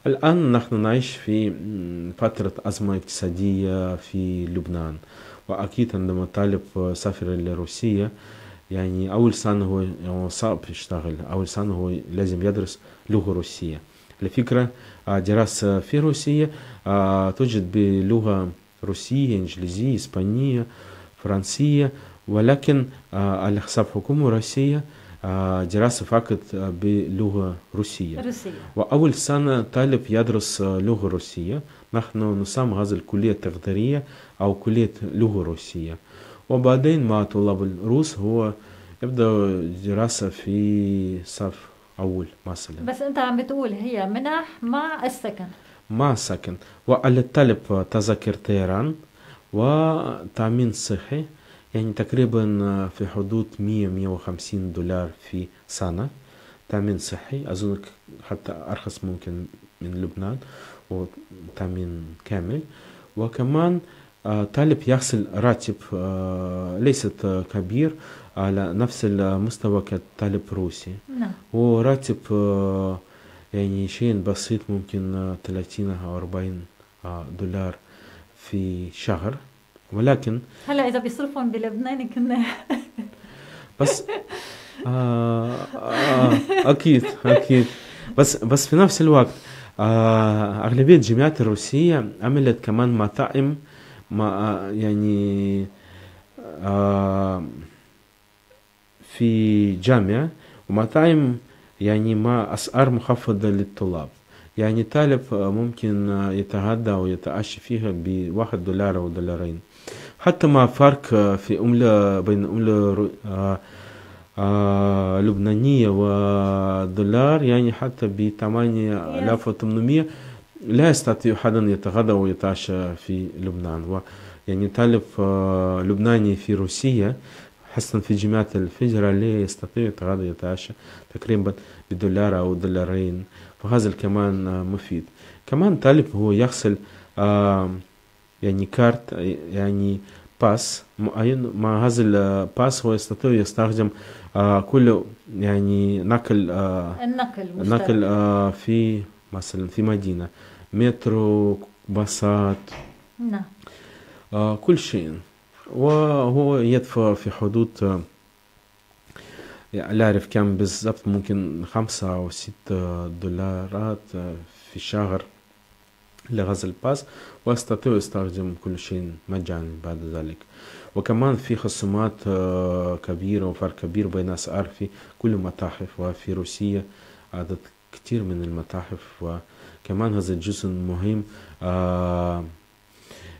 الآن نحن نعيش في فترة أزمة اقتصادية في لبنان وأكيد عندما طالب آه، سافر لروسيا يعني أول سنة هو صعب يشتغل أول سنة هو لازم يدرس لغة روسية على فكرة دراسة آه، آه، في روسيا آه، توجد بلغة روسية إنجليزية إسبانية فرنسية ولكن على حساب حكومة روسية دراسة فقط بلغة روسية روسية وأول سنة طالب يدرس لغة روسية نحن نسمى هذا الكلية التقديرية أو كلية لغة روسية وبعدين مع طلاب الروس هو يبدأ دراسة في صف أول مثلا بس أنت عم بتقول هي منح مع السكن مع السكن والطلب تذاكر طيران وتأمين صحي يعني تقريبا في حدود 100 150 دولار في سنة تأمين صحي أظن حتى أرخص ممكن من لبنان وتأمين كامل وكمان آه، طالب يحصل راتب آه، ليست كبير على نفس المستوى كطالب روسي نعم وراتب آه، يعني شيء بسيط ممكن 30 آه، أو 40 آه، دولار في شهر ولكن هلا إذا بيصرفهم بلبنان كنا [LAUGHS] بس آه آه أكيد أكيد بس بس في نفس الوقت آه أغلبية الجامعات الروسية عملت كمان مطاعم ما يعني آه في جامعة ومطاعم يعني مع أسعار مخفضة للطلاب يعني طالب آه، ممكن آه، يتغدى ويتعشى فيها بواحد دولار أو دولارين حتى ما فرق آه، في عملة بين عملة لبنانية ودولار يعني حتى آلاف 8800 لا يستطيع أحد أن يتغدى ويتعشى في لبنان يعني طالب لبناني في روسيا حسن في جماعة الفجر اللي يستطيع غادي يتعشى تقريبا بدولار أو دولارين فهذا كمان آه، مفيد كمان طالب هو يغسل يعني كارت يعني باس معين مع هذا الباس آه، هو يستطيع يستخدم آه، كل يعني نقل النقل النقل في مثلا في مدينة مترو باصات نعم كل شيء وهو يدفع في حدود يعني لا أعرف كم بالضبط ممكن خمسة أو ستة دولارات في الشهر لغزل الباس وأستطيع أستخدم كل شيء مجانا بعد ذلك وكمان في خصومات آه، كبيرة وفرق كبير بين أسعار في كل المتاحف وفي روسيا عدد كتير من المتاحف وكمان هذا جزء مهم آه،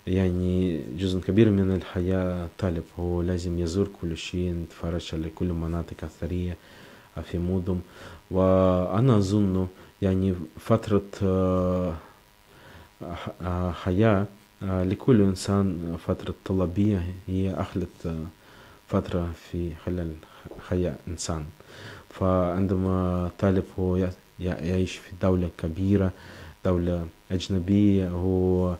يعني جزء كبير من الحياة طالب هو لازم يزور كل شيء يتفرج على كل مناطق أثرية في مودم وأنا أظن يعني فترة آه، حياة آه، لكل إنسان فترة طلبية هي أحلى آه، فترة في خلال حياة إنسان فعندما طالب هو يعيش في دولة كبيرة دولة أجنبية هو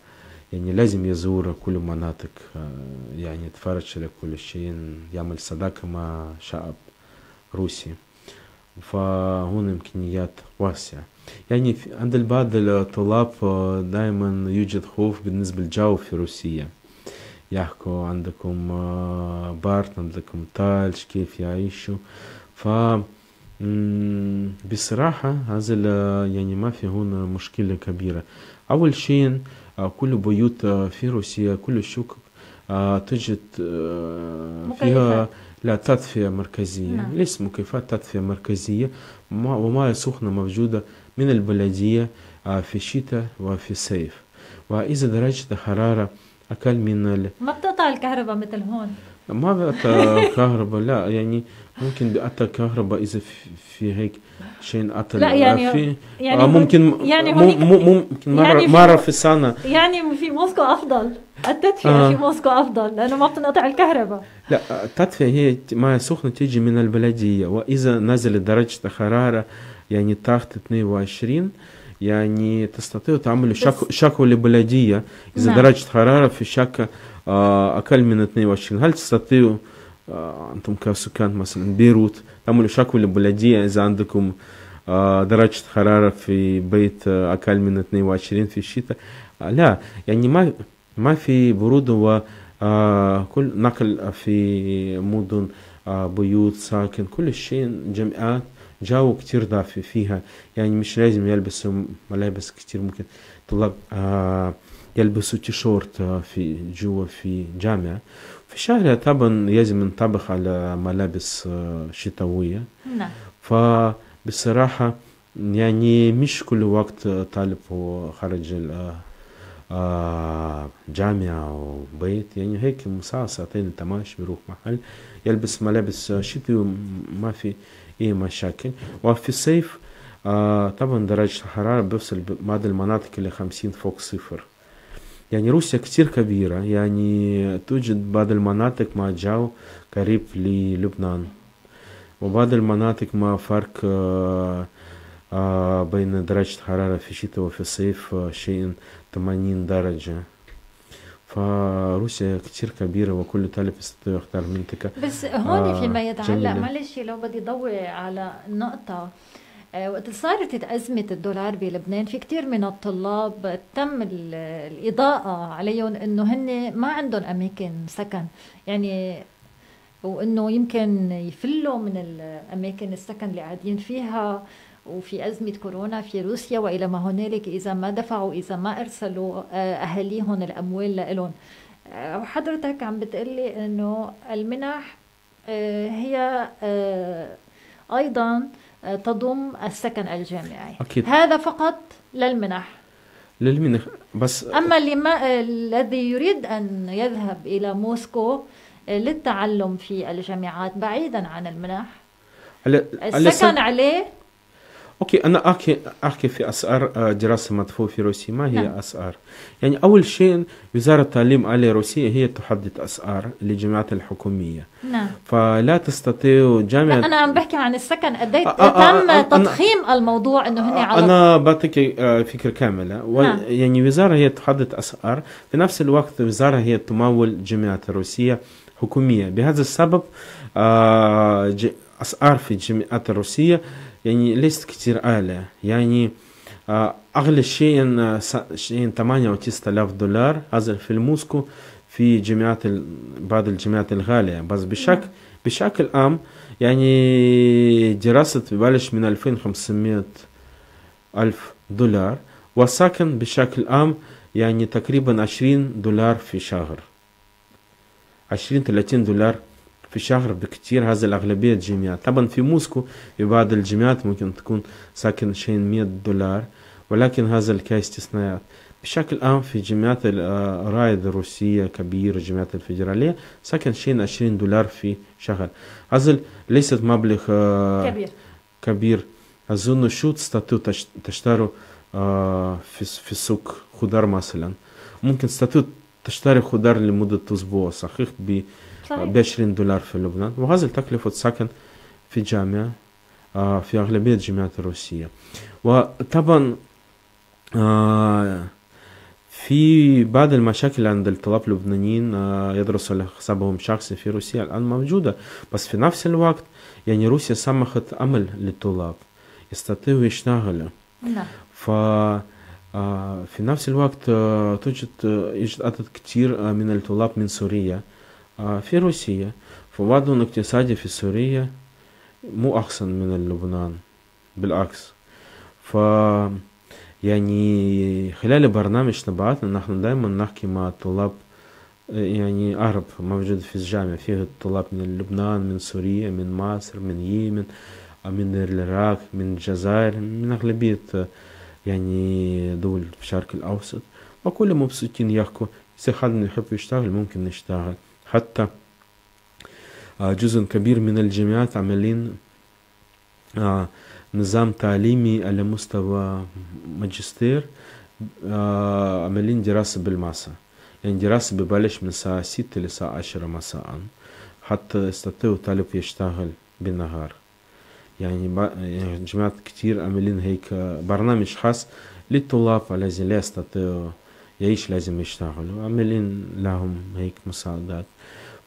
يعني لازم يزور كل مناطق آه، يعني يتفرج على كل شيء يعمل صداقة مع شعب روسي فهون إمكانيات واسعة يعني عند البعض الطلاب آه، دائما يوجد خوف بالنسبة للجو في روسيا يحكوا عندكم آه، بارت عندكم تالش كيف يعيشوا ف بصراحة هذا يعني ما في هنا مشكلة كبيرة أول شيء آه، كل بيوت آه، في روسيا كل الشقق آه، تجد فيها لا تدفئة مركزية نعم. ليس مكيفات تدفئة مركزية وماء سخنة موجودة من البلدية في الشتاء وفي الصيف وإذا درجة الحرارة أقل من ال... ما بتقطع الكهرباء مثل هون ما بقى كهرباء لا يعني ممكن بقطع كهرباء اذا في هيك شيء قطع لا يعني في يعني آه ممكن يعني ممكن مره يعني مره في السنه يعني في موسكو افضل التدفئه آه. في موسكو افضل لانه ما بتنقطع الكهرباء لا التدفئه هي ماء سخنه تيجي من البلديه واذا نزلت درجه الحراره يعني تحت 22 يعني تستطيع تعمل شكو شكو للبلديه اذا نعم. درجه حراره في شكه آه، اقل من 22 هل تستطيعوا آه، انتم كسكان مثلا بيروت تعملوا شكوى للبلديه اذا عندكم آه، درجة حرارة في بيت أقل من 22 في الشتاء لا يعني ما ما في برودة وكل نقل في مدن بيوت ساكن كل شيء جمعات جو كتير دافي فيها يعني مش لازم يلبسوا ملابس كتير ممكن طلاب يلبسوا تيشورت في جوا في جامعة في الشارع طبعا لازم نطبخ على ملابس آه، شتوية نعم فبصراحة يعني مش كل وقت طالب خارج آه، آه، جامعة وبيت يعني هيك ساعة ساعتين تماش بيروح محل يلبس ملابس شتوي ما في أي مشاكل وفي الصيف طبعا درجة الحرارة بيوصل بعض المناطق اللي خمسين فوق صفر يعني روسيا كتير كبيرة يعني توجد بعض المناطق مع جو قريب للبنان وبعض المناطق ما فرق آه، آه، بين درجة حرارة في الشتاء وفي الصيف آه، شيء 80 درجة فروسيا كتير كبيرة وكل طالب يستطيع يختار منطقة بس هون فيما يتعلق معلش لو بدي ضوي على نقطة آه، وقت صارت أزمة الدولار بلبنان في كتير من الطلاب تم الإضاءة عليهم إنه هن ما عندهم أماكن سكن يعني وإنه يمكن يفلوا من الأماكن السكن اللي قاعدين فيها وفي أزمة كورونا في روسيا وإلى ما هنالك إذا ما دفعوا إذا ما أرسلوا آه، أهاليهم الأموال لإلهم آه، وحضرتك عم بتقلي إنه المنح هي أيضاً تضم السكن الجامعي أكيد. هذا فقط للمنح للمنح بس أما اللي ما... الذي يريد أن يذهب إلى موسكو للتعلم في الجامعات بعيدا عن المنح السكن عليه اوكي انا احكي احكي في اسعار آه، دراسه مدفوع في روسيا ما هي نعم. اسعار يعني اول شيء وزاره التعليم على روسيا هي تحدد اسعار للجامعات الحكوميه نعم فلا تستطيع جامعه لا انا عم بحكي عن السكن قد إيه آه، آه، تم تضخيم أنا الموضوع انه هن على انا بعطيك فكره كامله و... نعم. يعني وزاره هي تحدد اسعار في نفس الوقت وزاره هي تمول الجامعات الروسيه حكوميه بهذا السبب اسعار في الجامعات الروسيه يعني ليست كتير أعلى يعني أغلى شيء شيء 98 دولار هذا في الموسكو في جامعات بعض الجامعات الغالية بس بشكل بشكل عام يعني دراسة تبلش من 2500 ألف دولار والسكن بشكل عام يعني تقريبا 20 دولار في شهر 20 30 دولار في الشهر بكتير هذا الأغلبية جيميات طبعا في موسكو في بعض الجيميات ممكن تكون ساكن شيء 100 دولار ولكن هذا الكاي استثناءات بشكل عام في جيميات الرايد آه، الروسية كبيرة جيميات الفيدرالية ساكن شيء 20 دولار في شهر هذا ليست مبلغ آه، كبير كبير أظن شو تستطيع تشتروا آه، في في السوق خضار مثلا ممكن تستطيع تشتري خضار لمدة أسبوع صحيح ب ب 20 دولار في لبنان وهذا تكلفة سكن في جامعة آه، في أغلبية الجامعات الروسية وطبعا آه، في بعض المشاكل عند الطلاب اللبنانيين آه، يدرسوا لحسابهم شخصي في روسيا الآن موجودة بس في نفس الوقت يعني روسيا سمحت أمل للطلاب يستطيعوا يشتغلوا نعم ف في نفس الوقت توجد يوجد عدد كثير من الطلاب من سوريا آه، في روسيا فوضعهم اقتصادي في سوريا مو أحسن من لبنان بالعكس ف يعني خلال برنامج تبعتنا نحن دائما نحكي مع طلاب يعني عرب موجود في الجامعة فيه طلاب من لبنان من سوريا من مصر من اليمن من العراق من الجزائر من أغلبية يعني دول الشرق الأوسط وكلهم مبسوطين يحكوا إذا حد يحب يشتغل ممكن نشتغل حتى آه، جزء كبير من الجامعات عملين آه، نظام تعليمي على مستوى ماجستير آه، عملين دراسة بالماسة يعني دراسة ببلش من الساعة ستة لساعة عشرة مساء حتى يستطيع الطالب يشتغل بالنهار يعني, يعني جامعات كتير عملين هيك برنامج خاص للطلاب الذين لا يستطيعوا يعيش لازم يشتغلوا عاملين لهم هيك مساعدات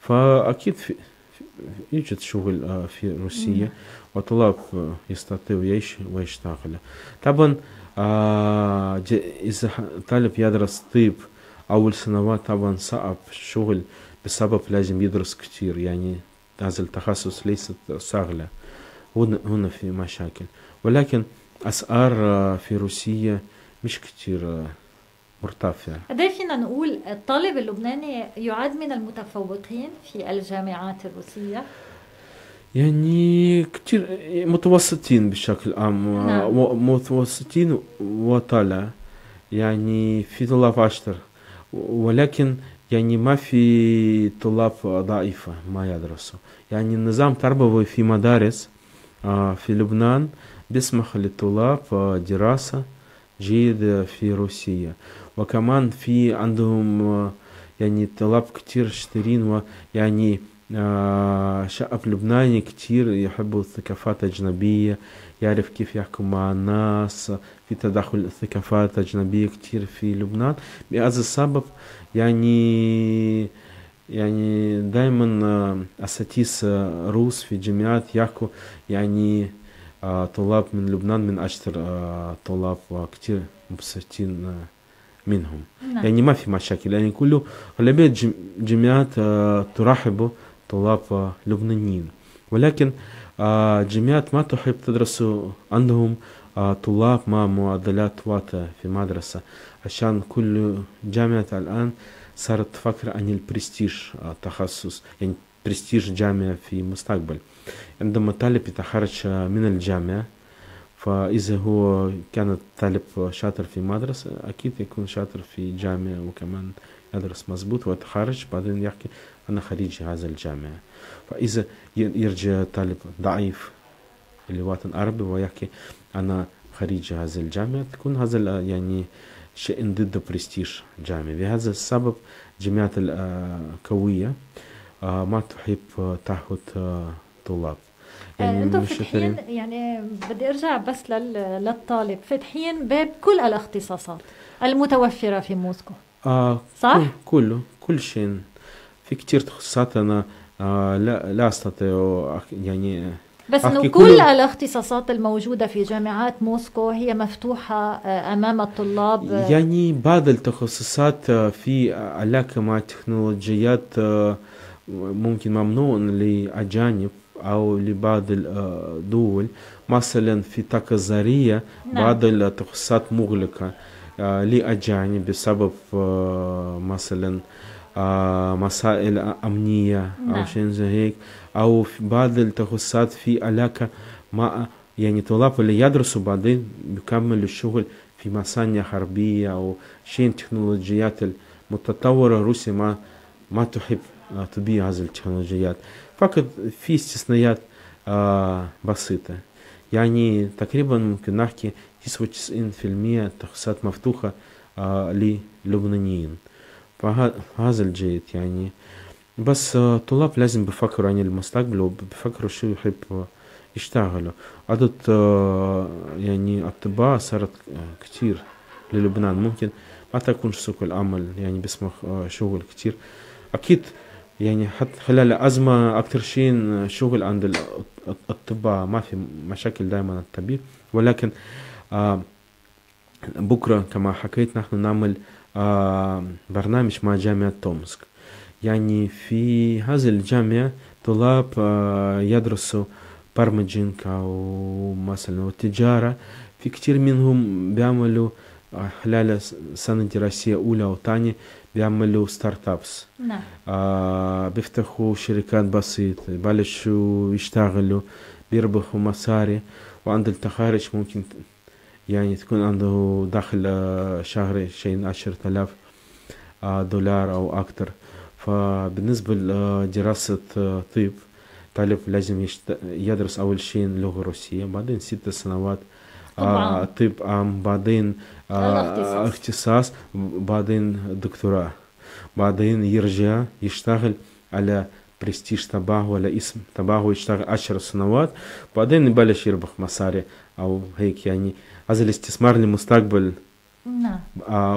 فأكيد في يوجد شغل آه، في روسيا وطلاب يستطيعوا يعيش ويشتغلوا طبعا آه، إذا طالب يدرس طب أول سنوات طبعا صعب الشغل بسبب لازم يدرس كتير يعني هذا التخصص ليس سهلة هنا هنا في مشاكل ولكن أسعار آه، في روسيا مش كتير مرتفع قد فينا نقول الطالب اللبناني يعد من المتفوقين في الجامعات الروسيه يعني كثير متوسطين بشكل عام نعم. متوسطين وطالع يعني في طلاب اشطر ولكن يعني ما في طلاب ضعيفة ما يدرسوا يعني النظام التربوي في مدارس آه، في لبنان بيسمح للطلاب آه، دراسة جيدة في روسيا وكمان في عندهم آه، يعني طلب كتير شترين ويعني آه، شعب لبناني كتير يحبوا الثقافات الأجنبية يعرف كيف يحكم مع الناس في تداخل الثقافات الأجنبية كتير في لبنان بهذا السبب يعني يعني دائما آه، أساتيس روس في الجامعات يحكوا يعني طلاب من لبنان من أشتر طلاب كتير مبسوطين منهم نعم. يعني ما في مشاكل يعني كله أغلبية جامعات آه، ترحب طلاب آه، لبنانيين ولكن آه، جامعات ما تحب تدرس عندهم طلاب مع معدلات واطة في مدرسة عشان كل جامعة الآن صارت تفكر عن البرستيج تخصص يعني برستيج جامعة في المستقبل عندما طالب يتخرج من الجامعة فإذا هو كان طالب شاطر في مدرسة أكيد يكون شاطر في جامعة وكمان يدرس مزبوط ويتخرج بعدين يحكي أنا خريج هذا الجامعة فإذا يرجع طالب ضعيف للوطن عربي ويحكي أنا خريج هذا الجامعة تكون هذا يعني شيء ضد برستيج جامعي بهذا السبب الجامعات القوية آه، آه، ما تحب تعهد آه، طلاب يعني آه، انتم فاتحين يعني بدي ارجع بس للطالب فاتحين باب كل الاختصاصات المتوفره في موسكو آه صح؟ كله كل شيء في كثير تخصصات انا آه لا لا استطيع يعني بس انه كل, الاختصاصات الموجوده في جامعات موسكو هي مفتوحه آه، امام الطلاب آه. يعني بعض التخصصات في علاقه مع التكنولوجيات ممكن ممنوع للاجانب أو لبعض الدول آه، مثلا في طاقة نعم. بعض التخصصات مغلقة آه، لأجانب بسبب آه، مثلا مسائل أمنية أو نعم. شيء زي هيك أو في بعض التخصصات في علاقة مع يعني طلاب اللي يدرسوا بعدين يكملوا الشغل في مصانع حربية أو شيء تكنولوجيات المتطورة روسيا ما ما تحب تبيع هذه التكنولوجيات فقط في استثناءات بسيطة يعني تقريبا ممكن نحكي 99% تخصصات مفتوحة للبنانيين فهذا الجيد يعني بس الطلاب لازم بفكروا عن المستقبل وبفكروا شو يحبوا يشتغلوا عدد يعني الطباء صارت كتير للبنان ممكن ما تكون سوق العمل يعني بسمح شغل كتير أكيد يعني حتى خلال أزمة أكثر شيء شغل عند الأطباء ما في مشاكل دائما الطبيب ولكن بكرة كما حكيت نحن نعمل برنامج مع جامعة تومسك يعني في هذه الجامعة طلاب يدرسوا أو مثلا التجارة في كتير منهم بيعملوا خلال سنة دراسية أولى وثانية بيعملوا ستارت ابس نعم آه بيفتحوا شركات بسيطة بلشوا يشتغلوا بيربحوا مصاري وعند التخارج ممكن يعني تكون عنده دخل شهري شيء عشرة آلاف دولار أو أكتر فبالنسبة لدراسة طب طالب لازم يدرس أول شيء اللغة الروسية بعدين ست سنوات آه، طب عام آه، بعدين آه، اختصاص. بعدين دكتوراه بعدين يرجع يشتغل على برستيج تبعه ولا اسم تبعه يشتغل عشر سنوات بعدين يبلش يربح مصاري أو هيك يعني هذا الاستثمار للمستقبل نعم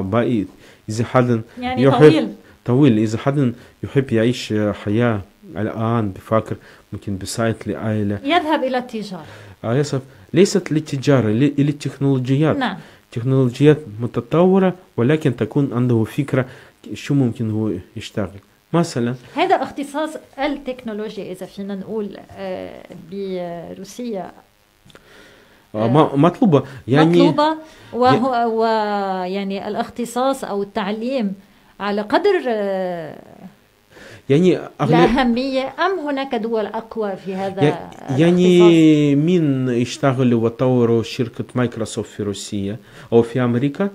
باقي إذا حدا يعني يحب طويل طويل إذا حدا يحب يعيش حياة الآن بفكر ممكن بسايت لعائلة يذهب إلى التجارة آه، يصف ليست للتجارة للتكنولوجيات نعم. تكنولوجيات متطورة ولكن تكون عنده فكرة شو ممكن هو يشتغل مثلا هذا اختصاص التكنولوجيا إذا فينا نقول آه، بروسية آه، مطلوبة يعني مطلوبة وهو يعني الاختصاص أو التعليم على قدر يعني أهمية أم هناك دول أقوى في هذا يعني, يعني مين يشتغل وطوروا شركة مايكروسوفت في روسيا أو في أمريكا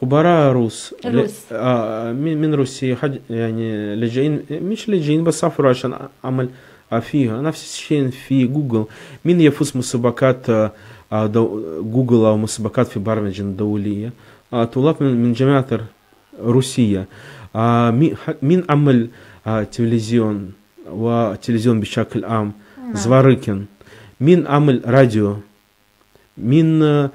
خبراء روس روس آه من من روسيا حج يعني لاجئين مش لاجئين بس سافروا عشان عمل فيها نفس الشيء في جوجل مين يفوز مسابقات آه، دو... جوجل أو مسابقات في برمجة دولية آه طلاب من من جامعة روسيا آه مين عمل التلفزيون آه، والتلفزيون بشكل عام نعم. زواركن من عمل راديو من آه،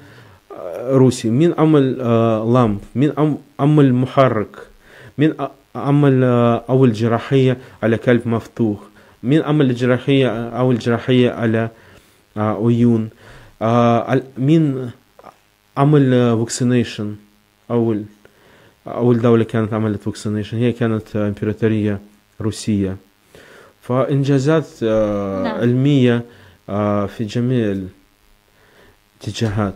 روسي من عمل آه، لامب من عمل محرك من عمل أو الجراحية على كلب مفتوح من عمل الجراحية أو الجراحية على عيون من عمل فاكسينيشن أول أول دولة كانت عملت فاكسينيشن هي كانت إمبراطورية روسية فإنجازات آه، نعم. علمية آه، في جميع الاتجاهات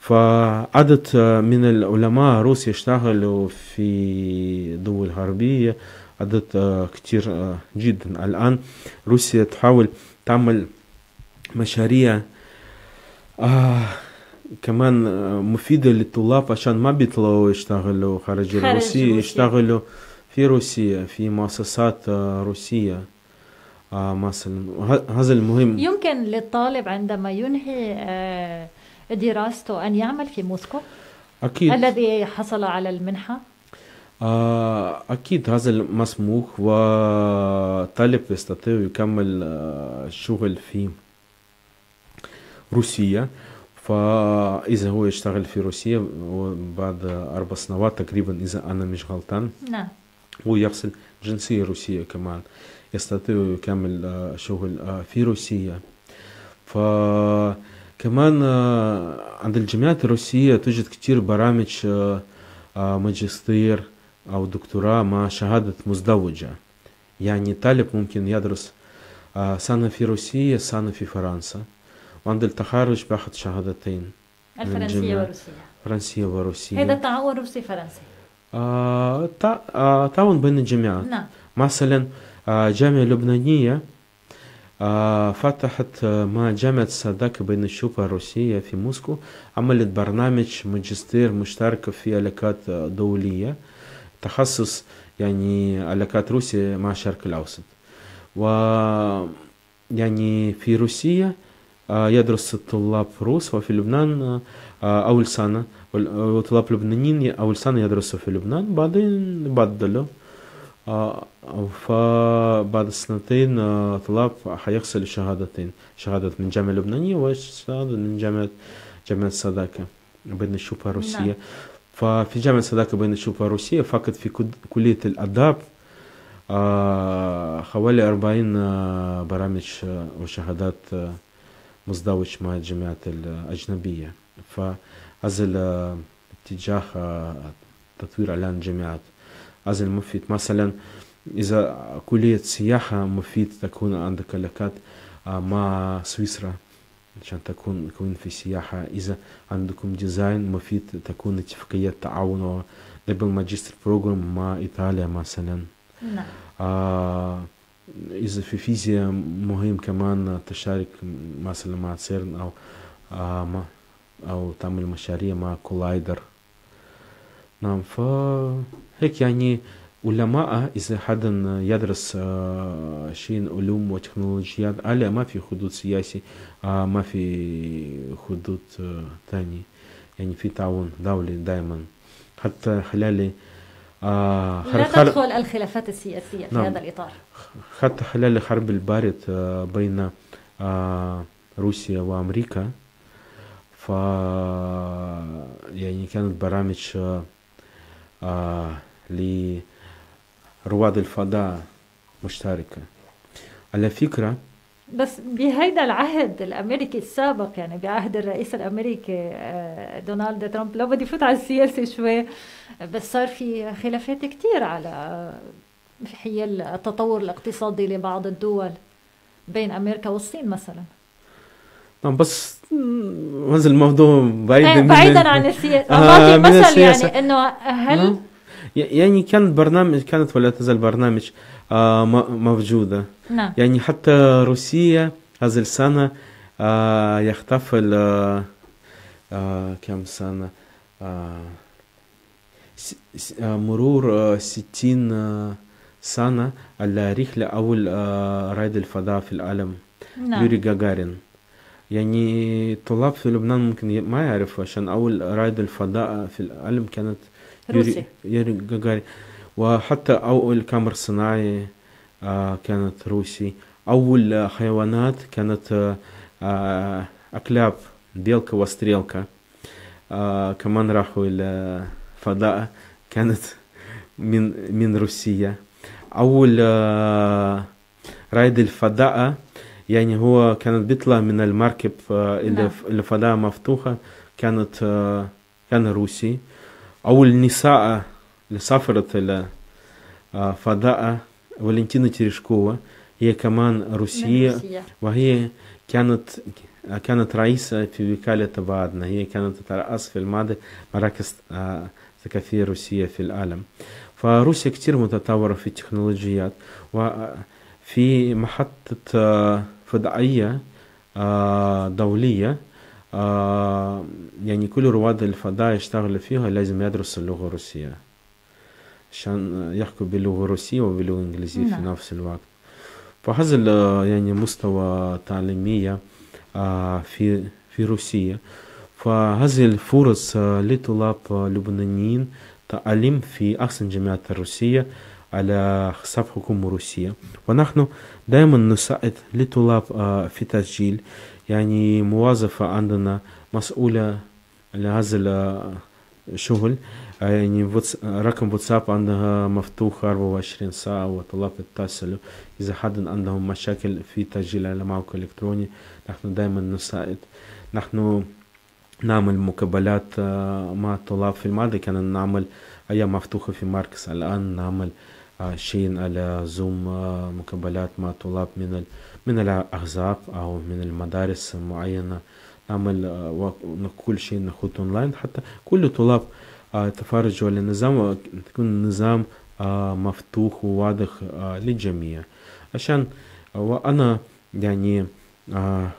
فعدد آه، من العلماء روسيا اشتغلوا في دول غربية عدد كتير جدا الآن روسيا تحاول تعمل مشاريع كمان مفيدة للطلاب عشان ما بيطلعوا يشتغلوا خارج, خارج روسيا يشتغلوا في روسيا في مؤسسات آه، روسية آه، مثلا هذا المهم يمكن للطالب عندما ينهي آه، دراسته أن يعمل في موسكو أكيد الذي حصل على المنحة أكيد هذا مسموح وطالب يستطيع يكمل الشغل في روسيا فإذا هو يشتغل في روسيا بعد أربع سنوات تقريبا إذا أنا مش غلطان نعم هو يغسل جنسية روسية كمان يستطيع يكمل آه، شغل آه، في روسيا فكمان آه، عند الجامعات الروسية توجد كتير برامج ماجستير أو دكتوراه مع شهادة مزدوجة يعني طالب ممكن يدرس سنة في روسيا سنة في فرنسا وعند التخرج بأخذ شهادتين الفرنسية والروسية فرنسية وروسية هذا تعاون روسي فرنسي آه، آه، تعاون بين الجامعات نعم مثلا آه، جامعة لبنانية فتحت مع جامعة صداك بين الشوبة الروسية في موسكو عملت برنامج ماجستير مشترك في علاقات دولية تخصص يعني علاقات روسيا مع الشرق الأوسط و يعني في روسيا يدرس الطلاب روس وفي لبنان أول سنة وطلاب لبنانيين أول سنة يدرسوا في لبنان بعدين بدلوا فبعد سنتين طلاب حيحصل شهادتين شهادة من جامعة لبنانية وشهادة من جامعة جامعة صداقة بين الشوفة الروسية ففي جامعة صداقة بين الشوفة الروسية فقط في كلية الآداب حوالي 40 برامج وشهادات مزدوج مع الجامعات الأجنبية ف أزل آه، اتجاه آه، تطوير إعلان الجامعات أزل مفيد مثلا إذا كلية سياحة مفيد تكون عندك علاقات آه، مع سويسرا عشان تكون تكون في سياحة إذا عندكم ديزاين مفيد تكون اتفاقية تعاون دبل ماجستير بروجرام مع إيطاليا مثلا نعم. آه إذا في فيزياء مهم كمان تشارك مثلا مع سيرن أو آه او تعمل مشاريع مع كولايدر نعم فهيك يعني علماء إذا حدا يدرس آه، شيء علوم وتكنولوجيات ألا ما في حدود سياسي آه، ما في حدود ثانية آه، يعني في تعاون دولي دائما حتى خلال لا تدخل الخلافات السياسية في نعم. هذا الإطار حتى خلال الحرب الباردة بين روسيا وأمريكا ف يعني كانت برامج آه، آه، لرواد الفضاء مشتركة على فكرة بس بهيدا العهد الامريكي السابق يعني بعهد الرئيس الامريكي آه، دونالد ترامب لو بدي فوت على السياسه شوي بس صار في خلافات كثير على حيال التطور الاقتصادي لبعض الدول بين امريكا والصين مثلا بس وهذا الموضوع إيه، بعيدا عن آه، يعني السياسه آه مثل السياسة. يعني انه هل آه. يعني كان برنامج كانت ولا تزال برنامج آه موجودة نعم. يعني حتى روسيا هذه السنة آه يحتفل آه, آه، كم سنة مرور ستين سنة على رحلة أول رائد الفضاء في العالم نعم. يوري جاجارين يعني الطلاب في لبنان ممكن ما يعرفوا عشان أول رائد الفضاء في العالم كانت روسي يوري جاجاري وحتى أول كامر صناعي آه، كانت روسي أول حيوانات كانت آه، أكلاب ديلكا وستريلكا آه، كمان راحوا إلى فضاء كانت من من روسيا أول رائد الفضاء يعني هو كانت بيطلع من المركب آه، اللي نعم. اللي فضاء مفتوحة كانت آه، كان روسي أو النساء اللي سافرت إلى آه، فضاء فالنتينا تيريشكوفا هي كمان روسية, روسية وهي كانت كانت رئيسة في وكالة بعدنا هي كانت ترأس في الماضي مراكز ثقافية روسية في العالم فروسيا كتير متطورة في التكنولوجيات وفي محطة فضائية آه، دولية آه، يعني كل رواد الفضاء يشتغلوا فيها لازم يدرسوا اللغة الروسية عشان يحكوا باللغة الروسية وباللغة الإنجليزية في نعم. نفس الوقت فهذا يعني مستوى تعليمية آه، في في روسيا فهذه الفرص لطلاب لبنانيين تعليم في أحسن جامعات الروسية على حساب حكومة روسيا ونحن دائما نساعد للطلاب آه، في تسجيل يعني موظفة عندنا مسؤولة لهذا الشغل آه، آه، يعني رقم واتساب عندها مفتوح 24 ساعة والطلاب يتصلوا إذا حد عندهم مشاكل في تسجيل على موقع إلكتروني نحن دائما نساعد نحن نعمل مقابلات مع الطلاب في الماضي كنا نعمل أيام مفتوحة في ماركس الآن نعمل شيء على زوم آه، مقابلات مع طلاب من من الأحزاب أو من المدارس معينة نعمل آه، كل شيء نخوض أونلاين حتى كل الطلاب آه، يتفرجوا على النظام تكون النظام مفتوح وواضح للجميع عشان وأنا يعني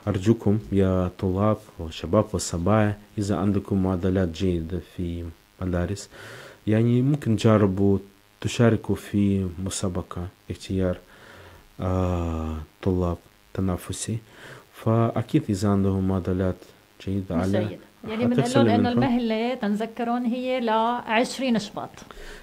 أرجوكم يا طلاب وشباب وصبايا إذا عندكم معادلات جيدة في مدارس يعني ممكن تجربوا تشارك في مسابقة اختيار آه، طلاب تنافسي فأكيد إذا عندهم معدلات جيدة على جيد. يعني بنقول أن المهلة تنذكرون هي ل 20 شباط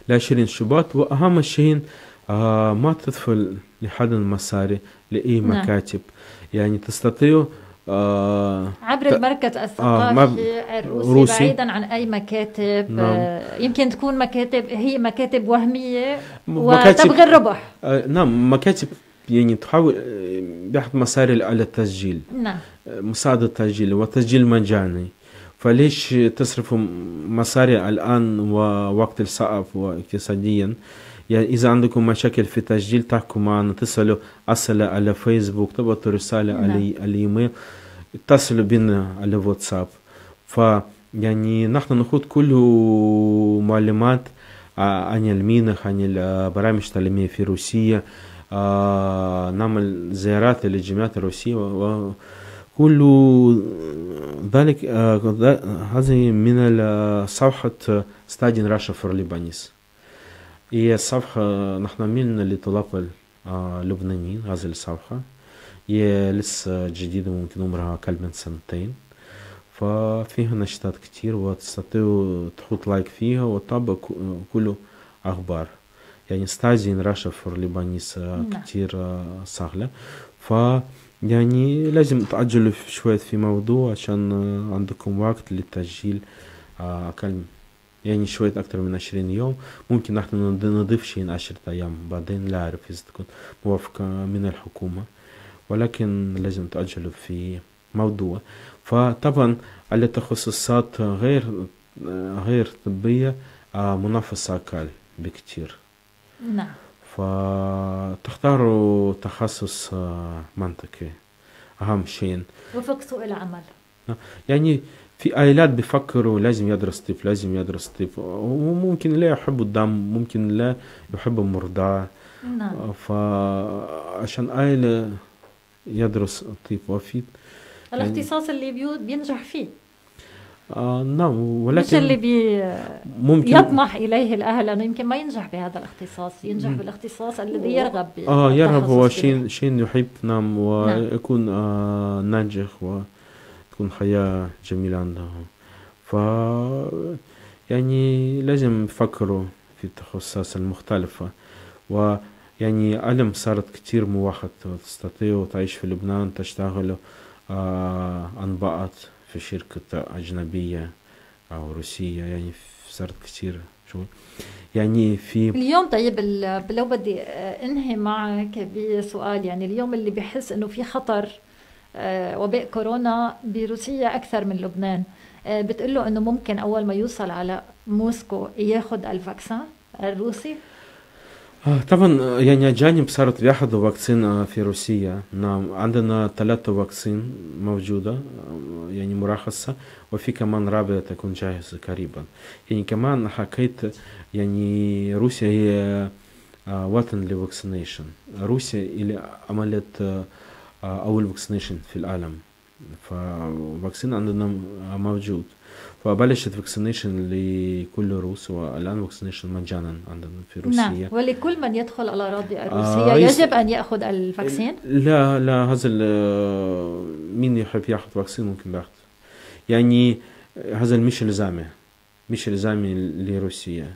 ل 20 شباط وأهم شيء آه، ما تدفل لحد المصاري لأي نعم. مكاتب نعم. يعني تستطيعوا آه عبر المركز آه، الثقافي آه الروسي روسي. بعيدا عن اي مكاتب نعم. آه يمكن تكون مكاتب هي مكاتب وهميه وتبغي الربح آه نعم مكاتب يعني تحاول آه، بحث مساري على التسجيل نعم آه، مساعدة التسجيل والتسجيل مجاني فليش تصرفوا مصاري الآن ووقت السقف واقتصاديا آه يعني إذا عندكم مشاكل في التسجيل تحكوا معنا تسألوا أسئلة على فيسبوك تبعتوا رسالة نعم. على الإيميل اتصلوا بنا على واتساب ف يعني نحن نخوض كل معلومات آه، عن المنح عن البرامج التعليمية في روسيا آه، نعمل زيارات للجامعات الروسية كل ذلك آه، هذه من صفحة ستادين راشا فور ليبانيس هي الصفحة نحن ميلنا لطلاب اللبنانيين آه، هذه الصفحة هي لسه جديدة ممكن عمرها أقل من سنتين ففيها نشاطات كتير وتستطيعوا تحط لايك فيها وتابعوا كل أخبار يعني ستازي راشا فور ليبانيس كتير آه، سهلة ف يعني لازم تعجلوا شوية في موضوع عشان آه، عندكم وقت للتسجيل أقل يعني شوية أكثر من عشرين يوم ممكن نحن نضيف شيء عشرة أيام بعدين لا أعرف إذا تكون موافقة من الحكومة ولكن لازم تأجلوا في موضوع فطبعا على تخصصات غير غير طبية منافسة أقل بكتير نعم فتختاروا تخصص منطقي أهم شيء وفق سوق العمل يعني في ايلاد بفكروا لازم يدرس طب لازم يدرس طب وممكن لا يحب الدم ممكن لا يحب المرضى نعم فعشان ايلة يدرس الطب وفي يعني الاختصاص يعني اللي بينجح فيه آه نعم ولكن مش اللي بي ممكن يطمح اليه الاهل انه يمكن ما ينجح بهذا الاختصاص ينجح مم. بالاختصاص الذي يرغب اه يرغب هو شيء شيء يحب نعم. نعم ويكون آه ناجح و تكون حياة جميلة عندهم ف يعني لازم يفكروا في التخصصات المختلفة ويعني علم صارت كتير مواخد تستطيع تعيش في لبنان تشتغل آه، عن في شركة أجنبية أو روسية يعني صارت كتير شغل يعني في اليوم طيب لو بدي آه، انهي معك بسؤال يعني اليوم اللي بحس انه في خطر آه، وباء كورونا بروسيا أكثر من لبنان آه، بتقول له انه ممكن اول ما يوصل على موسكو ياخذ الفاكسان الروسي آه، طبعا يعني أجانب صارت بياخذوا فاكسين في روسيا نعم عندنا ثلاثة فاكسين موجودة يعني مرخصة وفي كمان رابعة تكون جاهزة قريبا يعني كمان حكيت يعني روسيا هي وطن للفاكسينيشن روسيا اللي عملت آه، اول فاكسينيشن في العالم فالفاكسين عندنا موجود فبلشت فاكسينيشن لكل الروس والان فاكسينيشن مجانا عندنا في روسيا نعم ولكل من يدخل الاراضي الروسيه آه يجب ان ياخذ الفاكسين؟ لا لا هذا مين يحب ياخذ فاكسين ممكن ياخذ يعني هذا مش الزامي مش الزامي لروسيا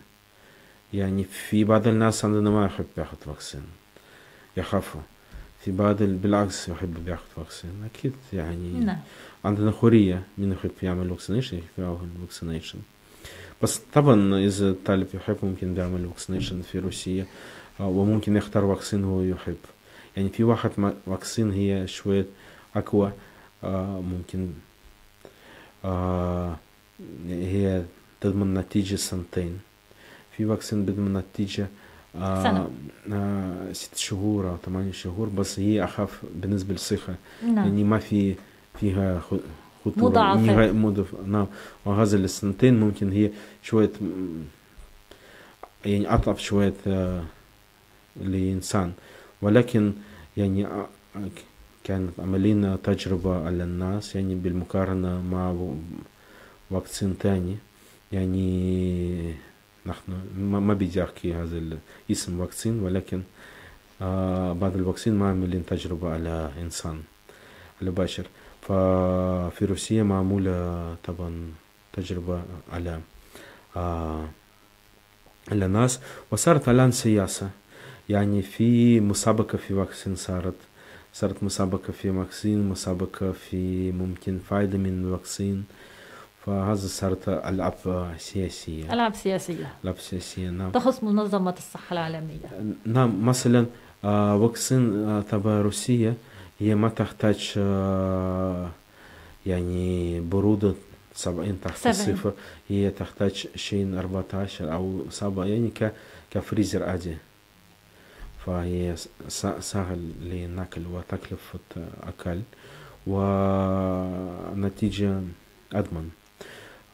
يعني في بعض الناس عندنا ما يحب ياخذ فاكسين يخافوا في بعض بالعكس يحب ياخذ فاكسين اكيد يعني نعم. عندنا حريه مين يحب يعمل فاكسينيشن يحب يعمل فاكسينيشن بس طبعا اذا الطالب يحب ممكن يعمل فاكسينيشن في روسيا آه، وممكن يختار فاكسين هو يحب يعني في واحد فاكسين هي شوية أقوى آه، ممكن آه، هي تضمن نتيجة سنتين في فاكسين بضمن نتيجة سنة آه، آه، ست شهور أو ثمانية شهور بس هي أخف بالنسبة للصحة نعم. يعني ما في فيها خطورة مضاعفة مضاعفة نعم وهذا السنتين ممكن هي شوية يعني أطف شوية للإنسان آه، ولكن يعني كانت عملينا تجربة على الناس يعني بالمقارنة مع وقت ثاني يعني نحن ما احكي هذا اسم فاكسين ولكن آه، بعض الفاكسين ما عاملين تجربة على إنسان على بشر ففي روسيا معمولة طبعا تجربة على آه، على ناس وصارت الآن سياسة يعني في مسابقة في فاكسين صارت صارت مسابقة في فاكسين مسابقة في ممكن فايدة من الفاكسين آه فهذا صارت العاب سياسيه العاب سياسيه العاب سياسيه نعم تخص منظمه الصحه العالميه نعم مثلا آه، واكسين آه، تبع روسيا هي ما تحتاج آه، يعني برودة 70 تحت الصفر هي تحتاج شيء 14 أو 7 يعني كفريزر عادي فهي سهل للنقل وتكلفة أقل ونتيجة أضمن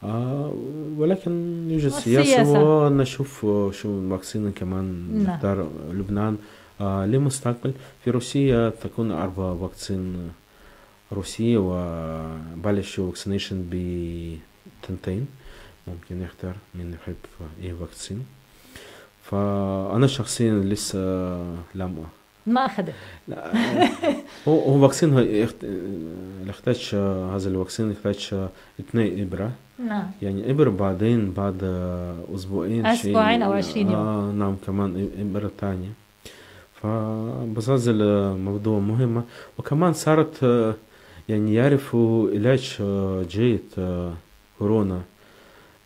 آه، ولكن يوجد سياسة ونشوف شو الماركسيين كمان دار نعم. لبنان للمستقبل آه، لمستقبل في روسيا تكون أربع فاكسين روسية وبلش فاكسينيشن بتنتين ممكن يختار من يحب أي فاكسين فأنا شخصيا لسه لم ما أخذت لا هو هو فاكسين يحتاج هذا الفاكسين يحتاج اثنين إبرة نعم يعني ابر بعدين بعد اسبوعين اسبوعين او 20 يوم اه نعم كمان ابره ثانيه فبصاز الموضوع مهم وكمان صارت آه، يعني يعرفوا علاج آه، جيد آه، كورونا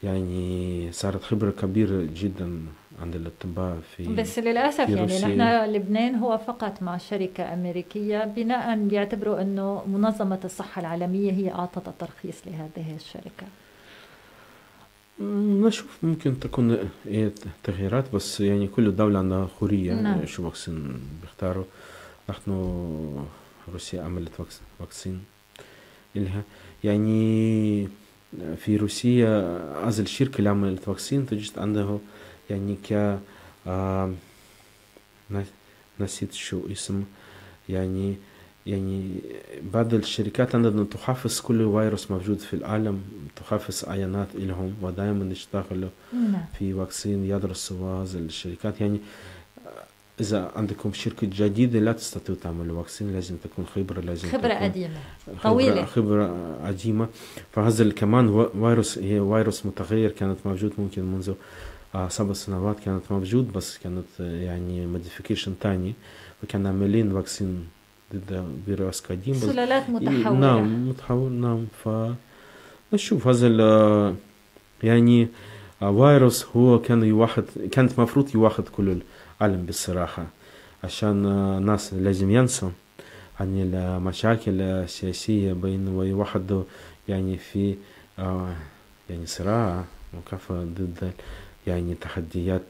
يعني صارت خبرة كبيرة جدا عند الأطباء في بس للأسف في يعني نحن لبنان هو فقط مع شركة أمريكية بناء بيعتبروا أنه منظمة الصحة العالمية هي أعطت الترخيص لهذه الشركة نشوف ممكن تكون إيه تغييرات بس يعني كل دولة عندها حرية يعني نعم. شو فاكسين بيختاروا نحن روسيا عملت فاكسين إلها يعني في روسيا أزل الشركة اللي عملت فاكسين تجد عنده يعني ك آه، نسيت شو اسم يعني يعني بعض الشركات عندنا تحافظ كل فيروس موجود في العالم تحافظ عينات إلهم ودائما يشتغلوا نعم. في واكسين يدرسوا هذه الشركات يعني إذا عندكم شركة جديدة لا تستطيعوا تعملوا واكسين لازم تكون خبرة لازم خبرة قديمة طويلة خبرة قديمة فهذا كمان فيروس هي فيروس متغير كانت موجود ممكن منذ آه، سبع سنوات كانت موجود بس كانت آه، يعني موديفيكيشن ثاني وكان عاملين واكسين فيروس قديم سلالات متحولة نعم متحوله نعم ف نشوف هذا يعني آه، فيروس هو كان يواخد كانت مفروض يواخد كل العالم بالصراحة عشان آه، الناس لازم ينسوا عن المشاكل السياسية بين ويوحدوا يعني في آه، يعني صراع مكافاه ضد يعني تحديات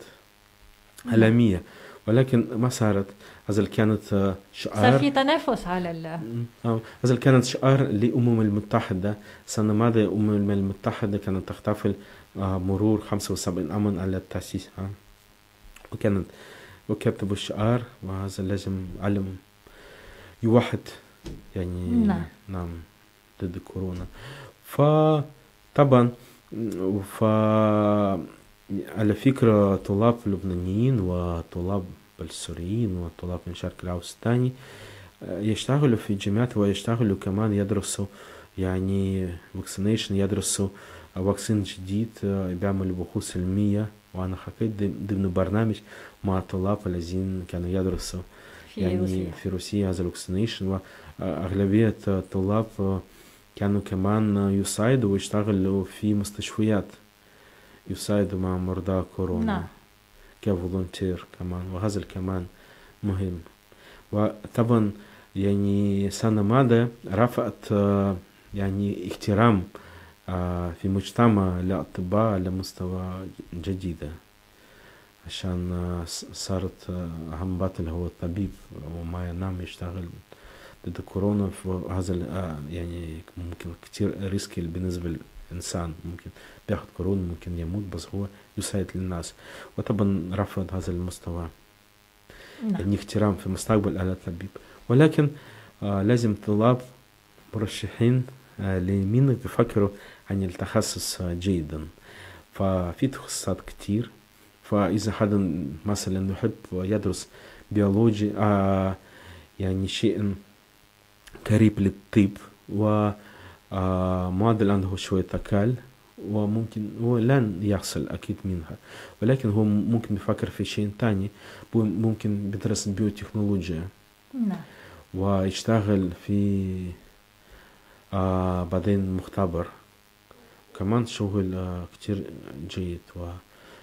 نعم. عالمية ولكن ما صارت هذا كانت آه، شعار صار في تنافس على ال هذا كانت شعار للأمم المتحدة السنة الماضية الأمم المتحدة كانت تحتفل آه، مرور 75 عاما على تأسيسها آه. وكانت وكتب الشعار وهذا لازم علم يوحد يعني نعم, نعم ضد كورونا فطبعا ف على فكرة طلاب لبنانيين وطلاب السوريين والطلاب من الشرق الأوسط الثاني يشتغلوا في جامعات ويشتغلوا كمان يدرسوا يعني فاكسينيشن يدرسوا فاكسين جديد بيعملوا بحوث علمية وأنا حكيت ضمن برنامج مع الطلاب الذين كانوا يدرسوا في يعني روسيا. في روسيا هذا الفاكسينيشن وأغلبية الطلاب كانوا كمان يساعدوا ويشتغلوا في مستشفيات يساعدوا مع مرضى كورونا نعم. كفولونتير كمان وهذا كمان مهم وطبعا يعني سنة مادة رفعت آه، يعني احترام آه، في مجتمع الأطباء على مستوى جديدة عشان آه، صارت أهم بطل هو الطبيب وما ينام يشتغل ضد كورونا فهذا يعني ممكن كتير ريسكي بالنسبة للإنسان ممكن بياخد كورونا ممكن يموت بس هو يساعد الناس وطبعا رفض هذا المستوى نعم. يعني احترام في مستقبل على الطبيب ولكن آه لازم طلاب مرشحين آه لمين يفكروا عن التخصص آه جيدا ففي تخصصات كتير فإذا حد مثلا يحب يدرس بيولوجي آه يعني شيء قريب للطب و آه عنده شوية تكال وممكن هو لن يحصل أكيد منها ولكن هو ممكن يفكر في شيء ثاني ممكن بيدرس بيوتكنولوجيا نعم ويشتغل في آه بعدين مختبر كمان شغل آه كتير جيد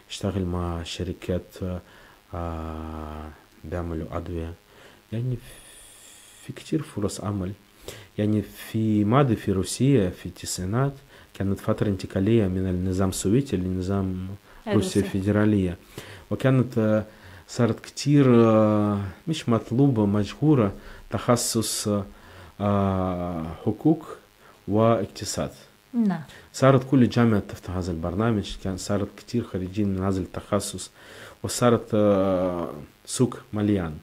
ويشتغل مع شركات آه, آه، بيعملوا أدوية يعني في كتير فرص عمل يعني في ماضي في روسيا في التسعينات كانت فترة انتقالية من النظام السوفيتي لنظام أيوة، روسيا الفيدرالية وكانت آه، صارت كتير آه، مش مطلوبة مجهورة تخصص آه، حقوق واقتصاد نعم صارت كل جامعة تفتح هذا البرنامج كان صارت كتير خريجين من هذا التخصص وصارت سوق مليان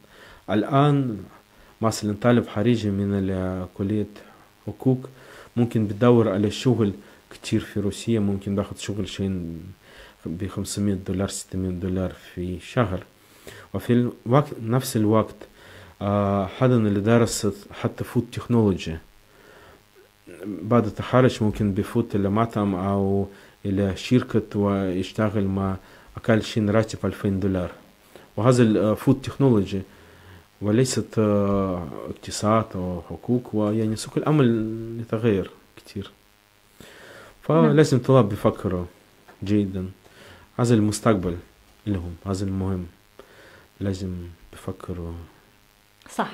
الآن مثلا طالب خارجي من كلية حقوق ممكن بدور على شغل كتير في روسيا ممكن باخد شغل شين ب 500 دولار 600 دولار في شهر وفي الوقت نفس الوقت آه، حدا اللي درس حتى فود تكنولوجي بعد التخرج ممكن بفوت لمطعم أو إلى شركة ويشتغل مع أقل شين راتب 2000 دولار وهذا الفود تكنولوجي آه، وليست آه، اقتصاد أو حقوق ويعني سوق العمل يتغير كتير فلازم نعم. الطلاب بيفكروا جيدا هذا المستقبل لهم هذا المهم لازم بيفكروا صح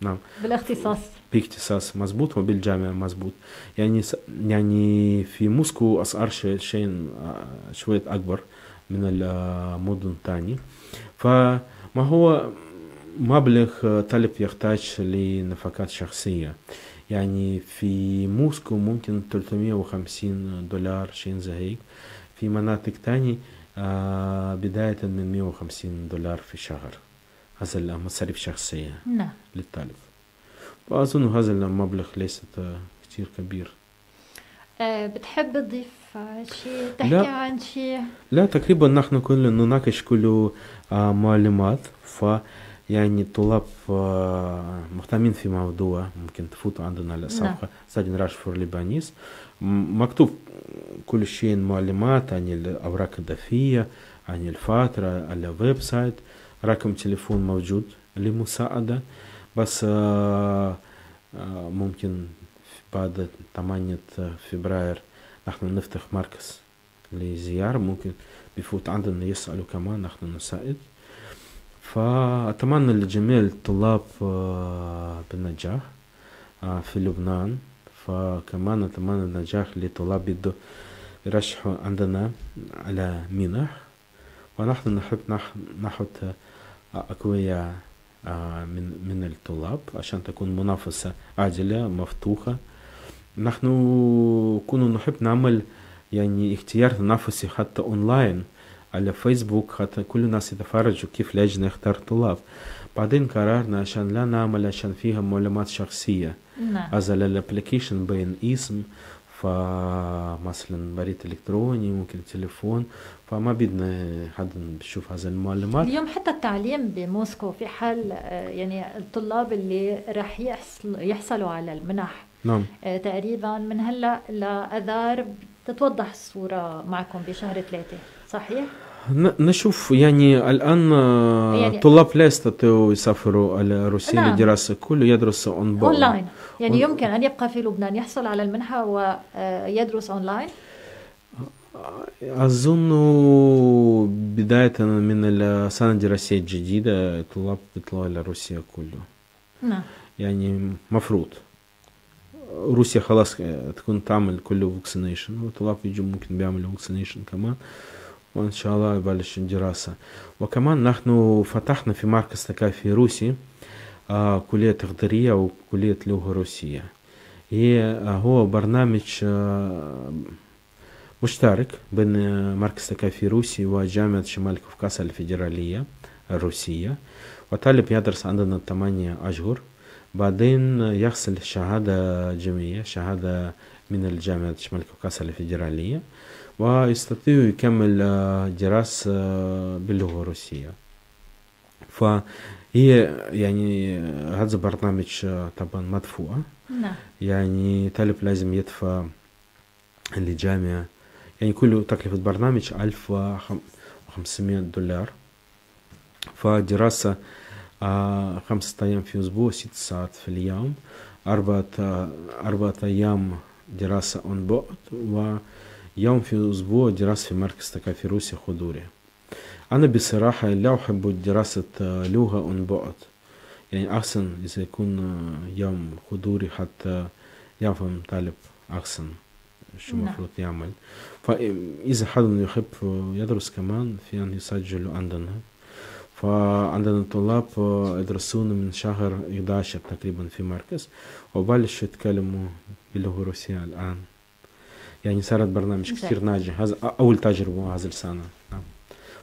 نعم بالاختصاص باختصاص مزبوط وبالجامعة مزبوط يعني يعني في موسكو أسعار شيء آه، شوية أكبر من المدن الثانية فما هو مبلغ طالب يحتاج لنفقات شخصية يعني في موسكو ممكن 350 دولار شيء زي هيك في مناطق تانية آه، بداية من 150 دولار في الشهر هذا المصاريف شخصية نعم للطالب وأظن هذا المبلغ ليس كتير كبير آه، بتحب تضيف شيء تحكي لا عن شيء لا تقريبا نحن كلنا نناقش كل آه، معلومات ف يعني الطلاب آه، مهتمين في موضوع ممكن تفوتوا عندنا الصفحة نعم. سادين راشفور ليبانيس مكتوب كل شيء معلومات عن الأوراق الدفية عن الفترة على الويب سايت رقم تليفون موجود لمساعدة بس آه، آه، ممكن بعد 8 فبراير نحن نفتح مركز لزيارة ممكن بفوت عندنا يسألوا كمان نحن نساعد فأتمنى لجميع الطلاب آه، بالنجاح آه، في لبنان فكمان أتمنى النجاح لطلاب يدو يرشحوا عندنا على منح ونحن نحب ناخد أقوياء آه، من من الطلاب عشان تكون منافسة عادلة مفتوحة نحن كنا نحب نعمل يعني اختيار تنافسي حتى أونلاين على فيسبوك خاطر كل الناس يتفرجوا كيف لجنة اختار طلاب بعدين قررنا عشان لا نعمل عشان فيها معلومات شخصية نعم أزل الابليكيشن بين اسم فمثلا بريد الكتروني ممكن تليفون فما بدنا حد بيشوف هذه المعلومات اليوم حتى التعليم بموسكو في حال يعني الطلاب اللي راح يحصلوا على المنح نعم آه، تقريبا من هلا لاذار تتوضح الصوره معكم بشهر ثلاثه صحيح نشوف يعني الان الطلاب آه، يعني طلاب لا يستطيعوا يسافروا على روسيا للدراسه كله يدرس اونلاين اونلاين يعني يمكن ان يبقى في لبنان يحصل على المنحه ويدرس آه، اونلاين آه، أظن بداية من السنة الدراسية الجديدة الطلاب بيطلعوا إلى روسيا كله نعم يعني مفروض روسيا خلاص تكون تعمل كله فاكسينيشن والطلاب يجوا ممكن بيعملوا فاكسينيشن كمان وإن شاء الله يبلش دراسة وكمان نحن فتحنا في مركز في روسي آه، كلية تقديرية وكلية لغة روسية هي آه، هو برنامج آه، مشترك بين مركز في روسي وجامعة شمال قفقاز الفيدرالية الروسية وطالب يدرس عندنا ثمانية أشهر بعدين يحصل شهادة جامعية شهادة من الجامعة شمال قفقاز الفيدرالية ويستطيع يكمل دراسة آه، آه، باللغة الروسية فهي يعني آه، هذا برنامج طبعا مدفوع نعم. يعني طالب لازم يدفع للجامعة يعني كل تكلفة برنامج 1500 دولار فدراسة خمسة أيام في الأسبوع ست ساعات في اليوم أربعة أربعة أيام دراسة أون بورد و يوم في الأسبوع دراسة في مركز روسيا خضوري أنا بصراحة لا أحب دراسة لغة أون بعد يعني أحسن إذا يكون يوم خدوري حتى يفهم طالب أحسن شو المفروض يعمل فإذا حد يحب يدرس كمان في أن يسجلوا عندنا فعندنا طلاب يدرسون من شهر 11 تقريبا في مركز وبلشوا يتكلموا باللغة الروسية الآن يعني صارت برنامج كثير ناجح هذا اول تجربه هذا السنه نعم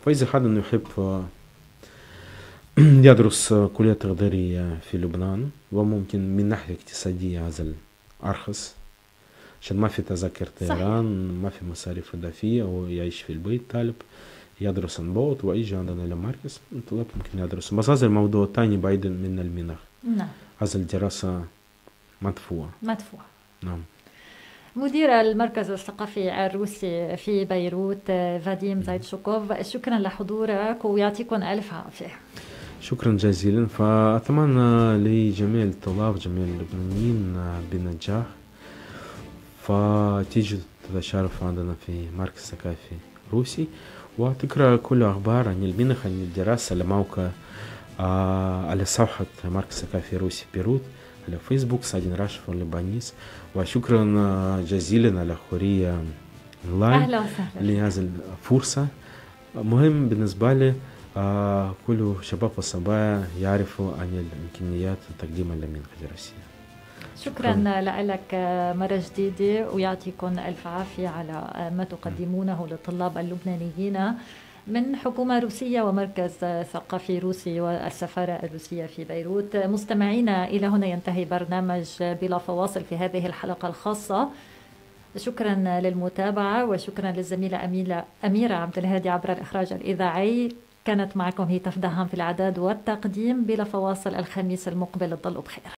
فاذا حدا يحب آه، [CLEARS THROAT] يدرس كلية تقديرية في لبنان وممكن من ناحية اقتصادية هذا أرخص عشان ما في تذاكر طيران ما في مصاريف إضافية هو يعيش في البيت طالب يدرس انبوت ويجي عندنا مركز الطلاب ممكن يدرس بس هذا الموضوع الثاني بعيد من المنح نعم هذا الدراسة مدفوعة مدفوعة نعم مدير المركز الثقافي الروسي في بيروت فاديم زايتشوكوف شكرا لحضورك ويعطيكم ألف عافية شكرا جزيلا فأتمنى لجميع الطلاب جميع اللبنانيين بالنجاح فتيجي تتشرف عندنا في مركز ثقافي روسي وتقرأ كل أخبار عن المنح عن الدراسة لموقع آه، على صفحة مركز ثقافي روسي بيروت على فيسبوك سادين راشف واللبانيس وشكرا آه، جزيلا على حورية اونلاين اهلا وسهلا لهذه الفرصة مهم بالنسبة لي آه، كل شباب والصبايا يعرفوا عن الامكانيات تقديما لمنهج روسيا شكرا لك آه، مرة جديدة ويعطيكم ألف عافية على ما تقدمونه للطلاب اللبنانيين من حكومة روسية ومركز ثقافي روسي والسفارة الروسية في بيروت مستمعينا إلى هنا ينتهي برنامج بلا فواصل في هذه الحلقة الخاصة شكرا للمتابعة وشكرا للزميلة أميلة أميرة عبد الهادي عبر الإخراج الإذاعي كانت معكم هي تفدهم في الإعداد والتقديم بلا فواصل الخميس المقبل الضل بخير